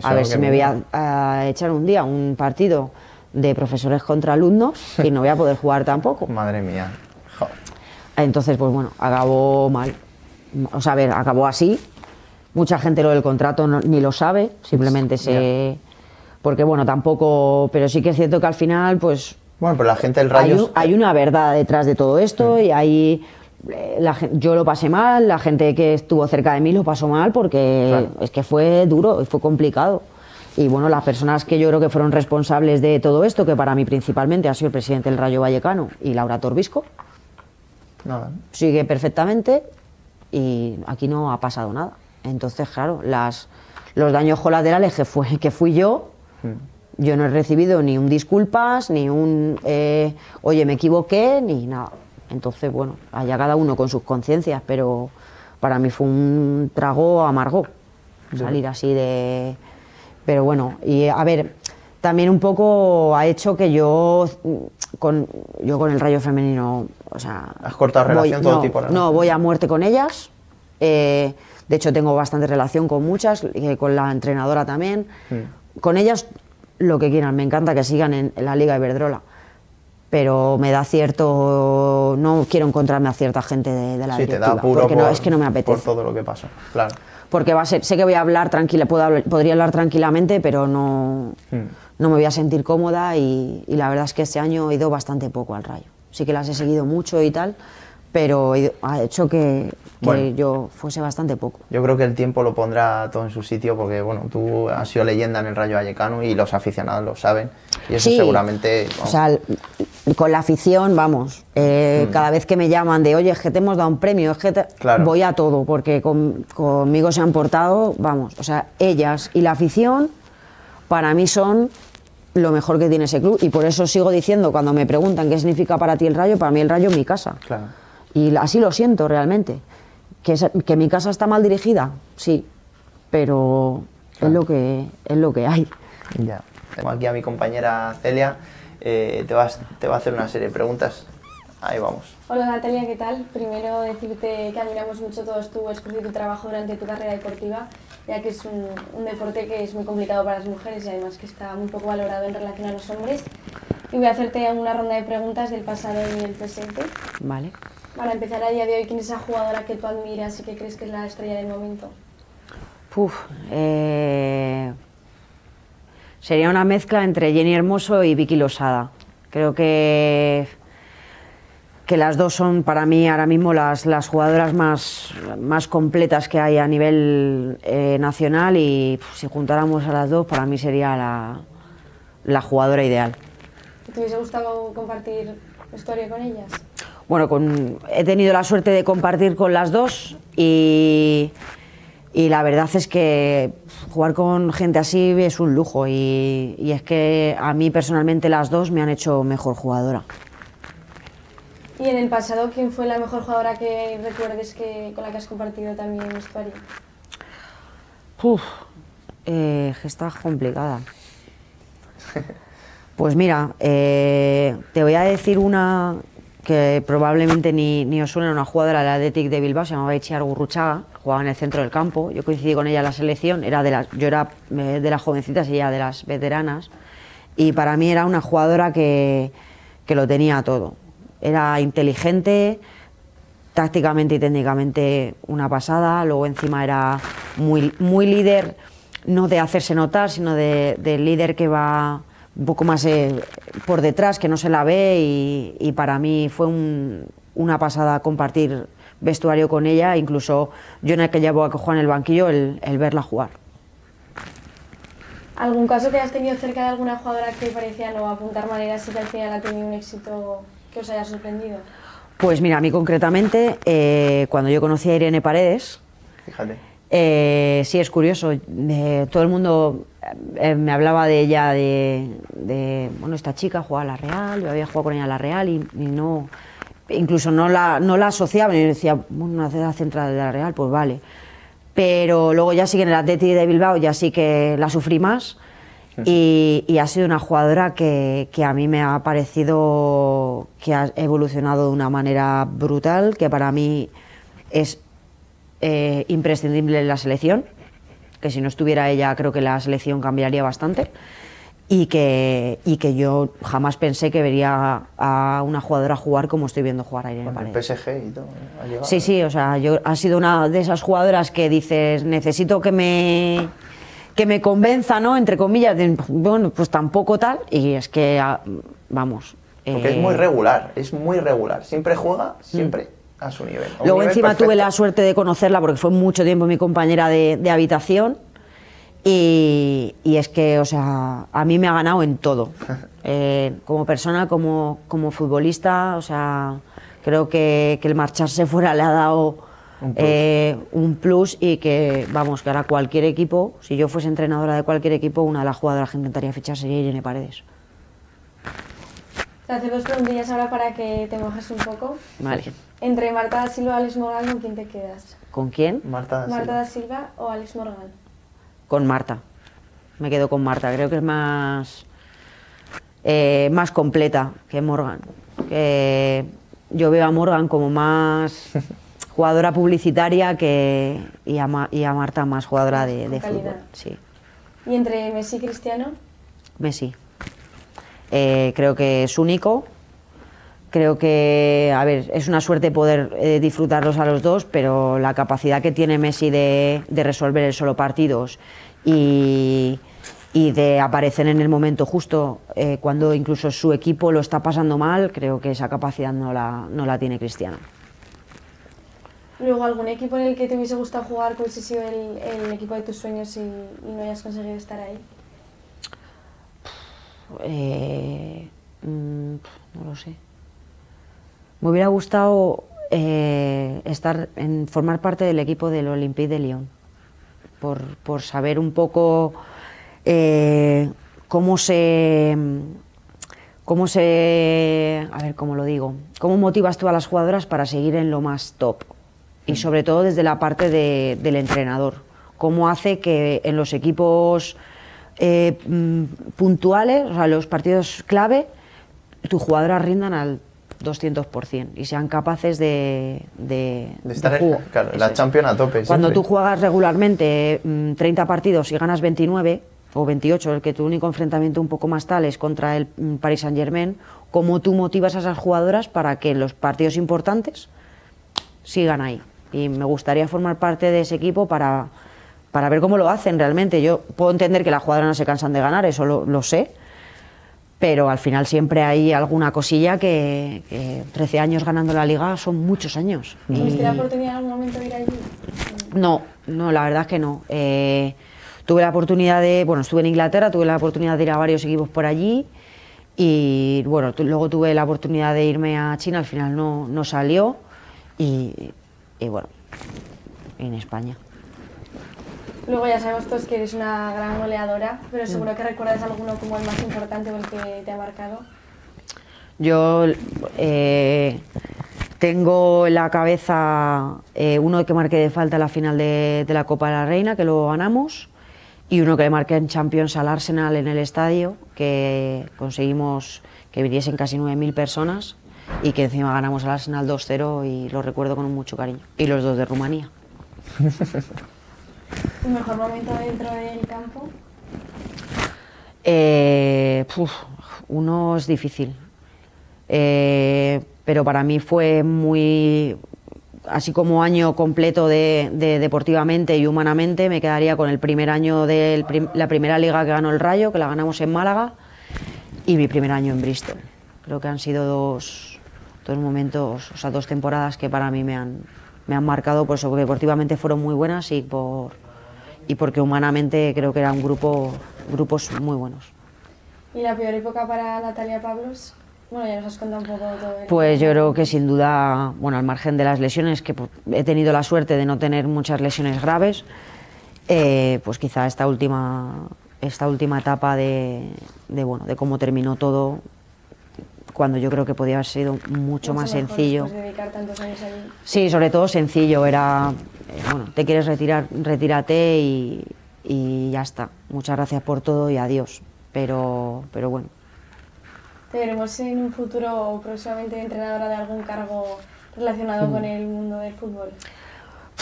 a ver si me, voy a, echar un día un partido de profesores contra alumnos y no voy a poder jugar tampoco. Madre mía. Entonces, pues bueno, acabó mal. O sea, a ver, acabó así. Mucha gente lo del contrato ni lo sabe, simplemente se... Porque bueno, tampoco... Pero sí que es cierto que al final, pues... Bueno, pero la gente del Rayo... Hay, una verdad detrás de todo esto y hay eh, yo lo pasé mal, la gente que estuvo cerca de mí lo pasó mal porque es que fue duro, y fue complicado. Y bueno, las personas que yo creo que fueron responsables de todo esto, que para mí principalmente ha sido el presidente del Rayo Vallecano y Laura Torbisco, sigue perfectamente y aquí no ha pasado nada. Entonces, claro, los daños colaterales que, fue, que fui yo, hmm. yo no he recibido ni un disculpas, ni un, eh, oye, me equivoqué, ni nada. Entonces, bueno, allá cada uno con sus conciencias, pero para mí fue un trago amargo salir así de... Pero bueno, y a ver, también un poco ha hecho que yo mm, con, yo con el rayo femenino, o Has cortado relación todo no, tipo. ¿no? voy a muerte con ellas. Eh, de hecho, tengo bastante relación con muchas, eh, con la entrenadora también. Mm. Con ellas, lo que quieran. Me encanta que sigan en, en la Liga Iberdrola pero me da cierto. No quiero encontrarme a cierta gente de, la sí, porque es que no me apetece. Por todo lo que pasa, claro. Porque sé que voy a hablar tranquila, podría hablar tranquilamente, pero no, hmm. no me voy a sentir cómoda y, y, la verdad es que este año he ido bastante poco al rayo. Sí que las he seguido mucho y tal, pero ha hecho que, yo fuese bastante poco. Yo creo que el tiempo lo pondrá todo en su sitio porque bueno, tú has sido leyenda en el Rayo Vallecano y los aficionados lo saben y eso seguramente... O sea, con la afición, vamos, eh, mm. cada vez que me llaman de oye, es que te hemos dado un premio, es que voy a todo porque conmigo se han portado, vamos, o sea, ellas y la afición para mí son lo mejor que tiene ese club y por eso sigo diciendo cuando me preguntan qué significa para ti el Rayo, para mí el Rayo es mi casa. Claro. Y así lo siento realmente. Que, que mi casa está mal dirigida, sí, pero es, lo que, es lo que hay. Ya. Tengo aquí a mi compañera Celia, eh, te, vas, te va a hacer una serie de preguntas. Ahí vamos. Hola Natalia, ¿qué tal? Primero decirte que admiramos mucho todos tu esfuerzo y tu trabajo durante tu carrera deportiva, ya que es un, un, deporte que es muy complicado para las mujeres y además que está muy poco valorado en relación a los hombres. Y voy a hacerte una ronda de preguntas del pasado y el presente. Vale. Para empezar a día de hoy, ¿quién es esa jugadora que tú admiras y que crees que es la estrella del momento? Puf, eh, sería una mezcla entre Jenny Hermoso y Vicky Losada. Creo que, que las dos son para mí ahora mismo las, las jugadoras más, más completas que hay a nivel eh, nacional y si juntáramos a las dos para mí sería la, jugadora ideal. ¿Te hubiese gustado compartir historia con ellas? bueno, con, he tenido la suerte de compartir con las dos y, la verdad es que jugar con gente así es un lujo y, es que a mí personalmente las dos me han hecho mejor jugadora. ¿Y en el pasado quién fue la mejor jugadora que recuerdes que, con la que has compartido también historia? Uf, eh, está complicada. Pues mira, eh, te voy a decir una que probablemente ni, os suena una jugadora del Athletic de Bilbao, se llamaba Echiar Gurruchaga, jugaba en el centro del campo, yo coincidí con ella en la selección, era de las, yo era eh, de las jovencitas y ella de las veteranas, y para mí era una jugadora que, que lo tenía todo. Era inteligente, tácticamente y técnicamente una pasada, luego encima era muy, muy líder, no de hacerse notar, sino de, de líder que va un poco más eh, por detrás, que no se la ve y, para mí fue una pasada compartir vestuario con ella, incluso yo en aquella boca que jugaba en el banquillo, el, verla jugar. ¿Algún caso que has tenido cerca de alguna jugadora que parecía no apuntar maneras y que ha tenido un éxito que os haya sorprendido? Pues mira, a mí concretamente, eh, cuando yo conocí a Irene Paredes, Fíjate eh, sí, es curioso. todo el mundo eh, me hablaba de ella, de, bueno, esta chica jugaba a la Real, yo había jugado con ella a la Real y, no, incluso no la, no la asociaban. Yo decía, una ciudad central de la Real, pues vale. Pero luego ya sí que en el Atleti de Bilbao ya sí que la sufrí más y, ha sido una jugadora que a mí me ha parecido que ha evolucionado de una manera brutal, que para mí es eh, imprescindible en la selección, que si no estuviera ella creo que la selección cambiaría bastante y que, que yo jamás pensé que vería a una jugadora jugar como estoy viendo jugar a Irene PSG y todo, ¿eh? Sí, sí, o sea, yo, ha sido una de esas jugadoras que dices, necesito que me que me convenza, ¿no? Entre comillas, bueno, pues tampoco tal, y es que, ah, vamos... Porque es eh, muy regular, es muy regular, siempre juega, siempre a su nivel. Luego encima tuve la suerte de conocerla porque fue mucho tiempo mi compañera de, habitación y, es que, o sea, a mí me ha ganado en todo, eh, como persona, como, como futbolista, o sea, creo que, el marcharse fuera le ha dado eh, un plus. y que, vamos, que ahora cualquier equipo, si yo fuese entrenadora de cualquier equipo, una de las jugadoras que intentaría fichar sería Irene Paredes. Te dos preguntillas ahora para que te un poco. Vale. Entre Marta da Silva o Alex Morgan, ¿con quién te quedas? ¿Con quién? Marta da Silva. Marta Silva o Alex Morgan. Con Marta. Me quedo con Marta. Creo que es más, eh, más completa que Morgan. yo veo a Morgan como más jugadora publicitaria que, y, a, Marta más jugadora de, fútbol. Sí. ¿Y entre Messi y Cristiano? Messi. Eh, creo que es único, Creo que, a ver, es una suerte poder eh, disfrutarlos a los dos, pero la capacidad que tiene Messi de, resolver el solo partidos y, de aparecer en el momento justo, eh, cuando incluso su equipo lo está pasando mal, creo que esa capacidad no la, tiene Cristiano. Luego, ¿algún equipo en el que te hubiese gustado jugar, cuál ha sido el, equipo de tus sueños y, no hayas conseguido estar ahí? Eh, mm, no lo sé. Me hubiera gustado eh, estar en, formar parte del equipo del Olympique de Lyon, por, saber un poco eh, cómo se cómo se a ver cómo lo digo, cómo motivas tú a las jugadoras para seguir en lo más top y mm. sobre todo desde la parte de, del entrenador, cómo hace que en los equipos eh, mm, puntuales, o sea, los partidos clave, tus jugadoras rindan al 200%, y sean capaces de, de, estar en la champion a tope. Cuando tú juegas regularmente 30 mm, partidos y ganas 29 o 28, el que tu único enfrentamiento un poco más tal es contra el mm, Paris Saint Germain, ¿cómo tú motivas a esas jugadoras para que en los partidos importantes sigan ahí? Y me gustaría formar parte de ese equipo para, para ver cómo lo hacen realmente. Yo puedo entender que las jugadoras no se cansan de ganar, eso lo sé pero al final siempre hay alguna cosilla que, 13 años ganando la liga son muchos años. ¿Tuviste la oportunidad en algún momento de ir allí? No, no, la verdad es que no. Eh, tuve la oportunidad de, bueno, estuve en Inglaterra, tuve la oportunidad de ir a varios equipos por allí y bueno, luego tuve la oportunidad de irme a China, al final no, salió y bueno, en España. Luego ya sabemos todos que eres una gran goleadora, pero mm. seguro que recuerdas alguno como el más importante o el que te ha marcado. Yo eh, tengo en la cabeza eh, uno que marqué de falta en la final de, de, la Copa de la Reina, que lo ganamos, y uno que le marqué en Champions al Arsenal en el estadio, que conseguimos que viniesen casi 9.000 personas y que encima ganamos al Arsenal 2-0 y lo recuerdo con mucho cariño. Y los dos de Rumanía. ¿Tu mejor momento dentro del campo? Eh, uno es difícil, eh, pero para mí fue muy, así como año completo de, deportivamente y humanamente, me quedaría con el primer año de la primera liga que ganó el Rayo, que la ganamos en Málaga, y mi primer año en Bristol. Creo que han sido dos, dos momentos, o sea, dos temporadas que para mí me han, me han marcado por eso, porque deportivamente fueron muy buenas y, por, y porque humanamente creo que eran grupo, grupos muy buenos. ¿Y la peor época para Natalia Pablos? Bueno, ya nos has contado un poco todo. Pues yo creo que sin duda, bueno, al margen de las lesiones, que he tenido la suerte de no tener muchas lesiones graves, eh, pues quizá esta última, esta última etapa de, de, bueno, de cómo terminó todo, cuando yo creo que podía haber sido mucho, más sencillo. dedicar tantos años allí. Sí, sobre todo sencillo, era, eh, bueno, te quieres retirar, retírate y, y ya está. Muchas gracias por todo y adiós. Pero, pero bueno. ¿Te veremos en un futuro próximamente entrenadora de algún cargo relacionado mm. con el mundo del fútbol?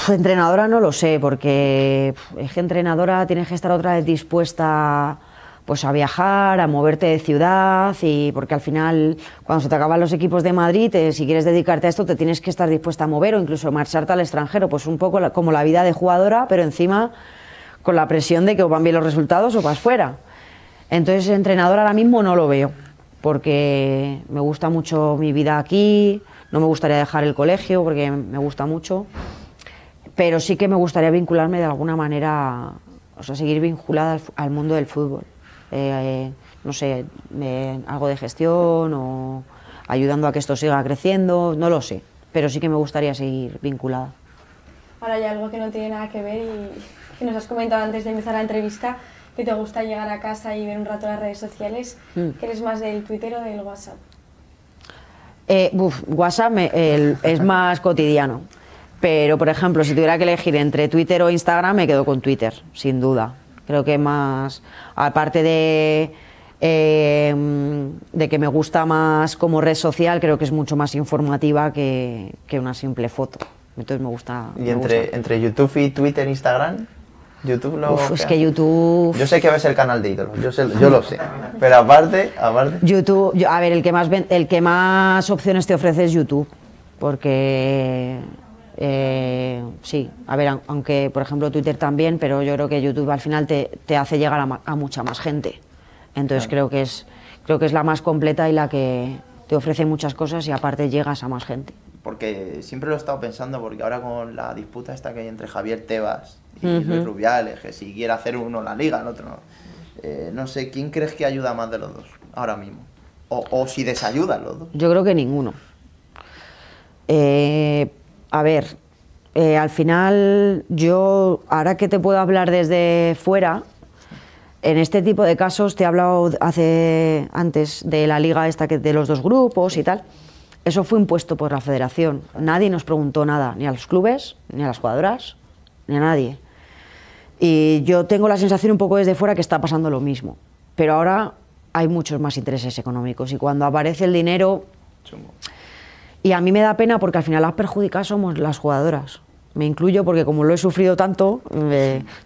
entrenadora no lo sé, porque es que entrenadora tienes que estar otra vez dispuesta pues a viajar, a moverte de ciudad y porque al final cuando se te acaban los equipos de Madrid, si quieres dedicarte a esto te tienes que estar dispuesta a mover o incluso marcharte al extranjero, pues un poco como la vida de jugadora, pero encima con la presión de que o van bien los resultados o vas fuera. Entonces entrenador ahora mismo no lo veo porque me gusta mucho mi vida aquí, no me gustaría dejar el colegio porque me gusta mucho, pero sí que me gustaría vincularme de alguna manera, o sea, seguir vinculada al mundo del fútbol. Eh, no sé, eh, algo de gestión o ayudando a que esto siga creciendo, no lo sé, pero sí que me gustaría seguir vinculada. Ahora hay algo que no tiene nada que ver y que nos has comentado antes de empezar la entrevista, que te gusta llegar a casa y ver un rato las redes sociales, mm. eres más del Twitter o del WhatsApp. Eh, WhatsApp es más cotidiano, pero por ejemplo, si tuviera que elegir entre Twitter o Instagram, me quedo con Twitter, sin duda Creo que más, aparte de, eh, de que me gusta más como red social, creo que es mucho más informativa que, una simple foto. Entonces me gusta. ¿Y entre, entre YouTube y Twitter, Instagram? YouTube no. es que YouTube. Yo sé que ves el canal de ídolos, yo, lo sé. Pero aparte, YouTube, a ver, el que más el que más opciones te ofrece es YouTube, porque eh, sí, a ver, aunque por ejemplo Twitter también, pero yo creo que YouTube al final te, te hace llegar a, mucha más gente. Entonces creo, que es, creo que es la más completa y la que te ofrece muchas cosas y aparte llegas a más gente. Porque siempre lo he estado pensando, porque ahora con la disputa esta que hay entre Javier Tebas y Luis Rubiales, que si quiere hacer uno la liga, el otro no. Eh, no sé, ¿quién crees que ayuda más de los dos ahora mismo? O, o si desayudan los dos. Yo creo que ninguno. Eh, a ver, eh, al final yo, ahora que te puedo hablar desde fuera, en este tipo de casos te he hablado hace antes de la liga esta que de los dos grupos y tal. Eso fue impuesto por la federación. Nadie nos preguntó nada, ni a los clubes, ni a las jugadoras, ni a nadie. Y yo tengo la sensación un poco desde fuera que está pasando lo mismo. Pero ahora hay muchos más intereses económicos y cuando aparece el dinero... Y a mí me da pena porque al final las perjudicadas somos las jugadoras. Me incluyo porque como lo he sufrido tanto,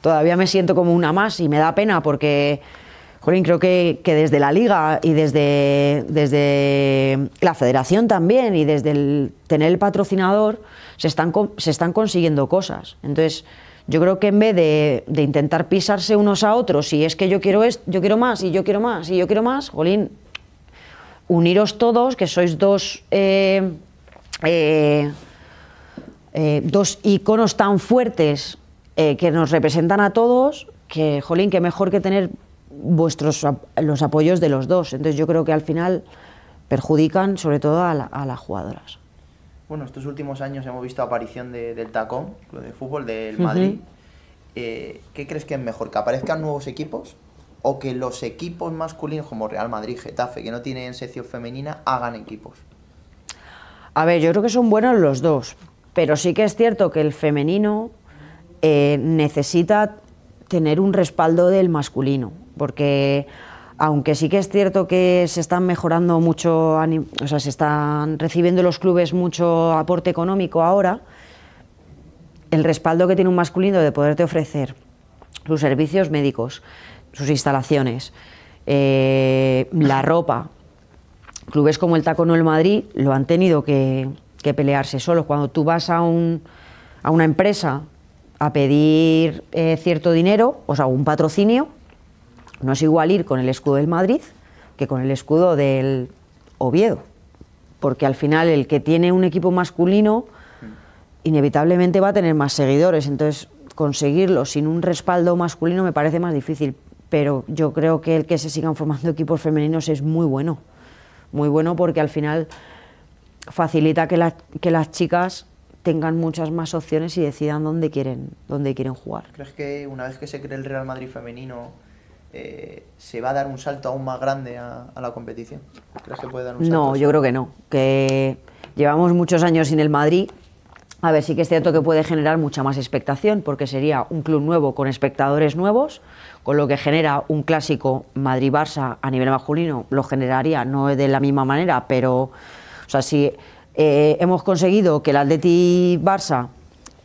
todavía me siento como una más y me da pena porque, jolín, creo que, desde la liga y desde, desde la federación también y desde el tener el patrocinador se están, se están consiguiendo cosas. Entonces, yo creo que en vez de, de, intentar pisarse unos a otros, y es que yo quiero es yo quiero más, y yo quiero más, y yo quiero más, jolín, uniros todos, que sois dos eh, eh, eh, dos iconos tan fuertes eh, que nos representan a todos, que, jolín, que mejor que tener vuestros los apoyos de los dos. Entonces yo creo que al final perjudican sobre todo a, las jugadoras. Bueno, estos últimos años hemos visto aparición del Tacón, de fútbol del Madrid. ¿Qué crees que es mejor? ¿Que aparezcan nuevos equipos o que los equipos masculinos como Real Madrid, Getafe, que no tienen sección femenina, hagan equipos? A ver, yo creo que son buenos los dos, pero sí que es cierto que el femenino eh, necesita tener un respaldo del masculino, porque aunque sí que es cierto que se están mejorando mucho, o sea, se están recibiendo los clubes mucho aporte económico ahora, el respaldo que tiene un masculino de poderte ofrecer sus servicios médicos, sus instalaciones, eh, la ropa, clubes como el o el Madrid lo han tenido que, pelearse solos. Cuando tú vas a, una empresa a pedir eh, cierto dinero, o sea, un patrocinio, no es igual ir con el escudo del Madrid que con el escudo del Oviedo, porque al final el que tiene un equipo masculino inevitablemente va a tener más seguidores, entonces conseguirlo sin un respaldo masculino me parece más difícil, pero yo creo que el que se sigan formando equipos femeninos es muy bueno muy bueno porque al final facilita que, las, que las chicas tengan muchas más opciones y decidan dónde quieren, dónde quieren jugar. ¿Crees que una vez que se cree el Real Madrid femenino eh, se va a dar un salto aún más grande a, la competición? ¿Crees que puede dar no, yo creo que no. Que llevamos muchos años sin el Madrid. A ver, sí que es cierto que puede generar mucha más expectación porque sería un club nuevo con espectadores nuevos con lo que genera un clásico Madrid-Barça a nivel masculino, lo generaría, no de la misma manera, pero, sea, si eh, hemos conseguido que el Atleti-Barça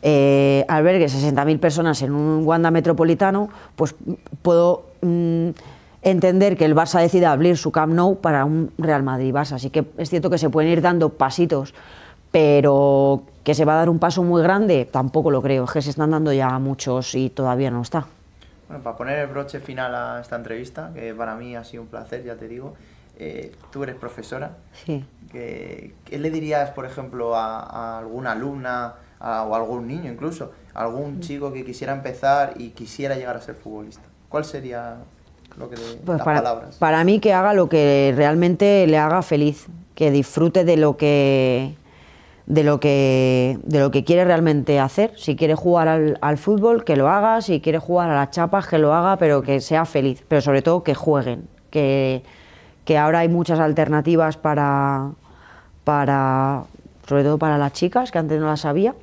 eh, albergue 60.000 personas en un Wanda metropolitano, pues puedo mm, entender que el Barça decida abrir su Camp Nou para un Real Madrid-Barça. Así que es cierto que se pueden ir dando pasitos, pero que se va a dar un paso muy grande, tampoco lo creo. Es que se están dando ya muchos y todavía no está para poner el broche final a esta entrevista, que para mí ha sido un placer, ya te digo, eh, tú eres profesora. Sí. ¿Qué, le dirías, por ejemplo, a, alguna alumna o a algún niño incluso, a algún chico que quisiera empezar y quisiera llegar a ser futbolista? ¿Cuál sería lo que pues palabras? Para mí que haga lo que realmente le haga feliz, que disfrute de lo que de lo que, de lo que quiere realmente hacer. Si quiere jugar al, fútbol, que lo haga, si quiere jugar a las chapas, que lo haga, pero que sea feliz, pero sobre todo que jueguen, que, ahora hay muchas alternativas para, para, sobre todo para las chicas, que antes no las había,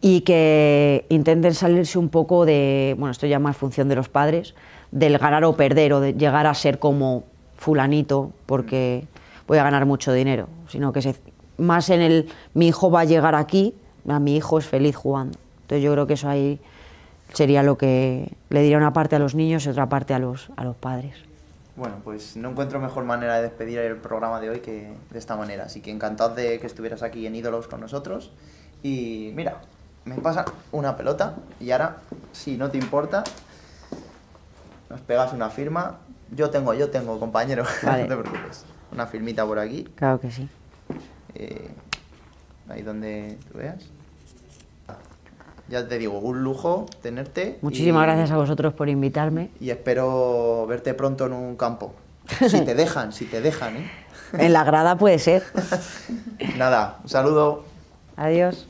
y que intenten salirse un poco de, bueno, esto ya más función de los padres, del ganar o perder o de llegar a ser como fulanito porque voy a ganar mucho dinero, sino que se más en el mi hijo va a llegar aquí, a mi hijo es feliz jugando. Entonces yo creo que eso ahí sería lo que le diría una parte a los niños y otra parte a los, a los padres. Bueno, pues no encuentro mejor manera de despedir el programa de hoy que de esta manera. Así que encantado de que estuvieras aquí en Ídolos con nosotros. Y mira, me pasa una pelota y ahora, si no te importa, nos pegas una firma. Yo tengo, yo tengo, compañero. no te preocupes. Una firmita por aquí. Claro que sí. Eh, ahí donde tú veas. Ya te digo, un lujo tenerte. Muchísimas gracias a vosotros por invitarme. Y espero verte pronto en un campo. Si te dejan, si te dejan, ¿eh? En la grada puede ser. Nada, un saludo. Adiós.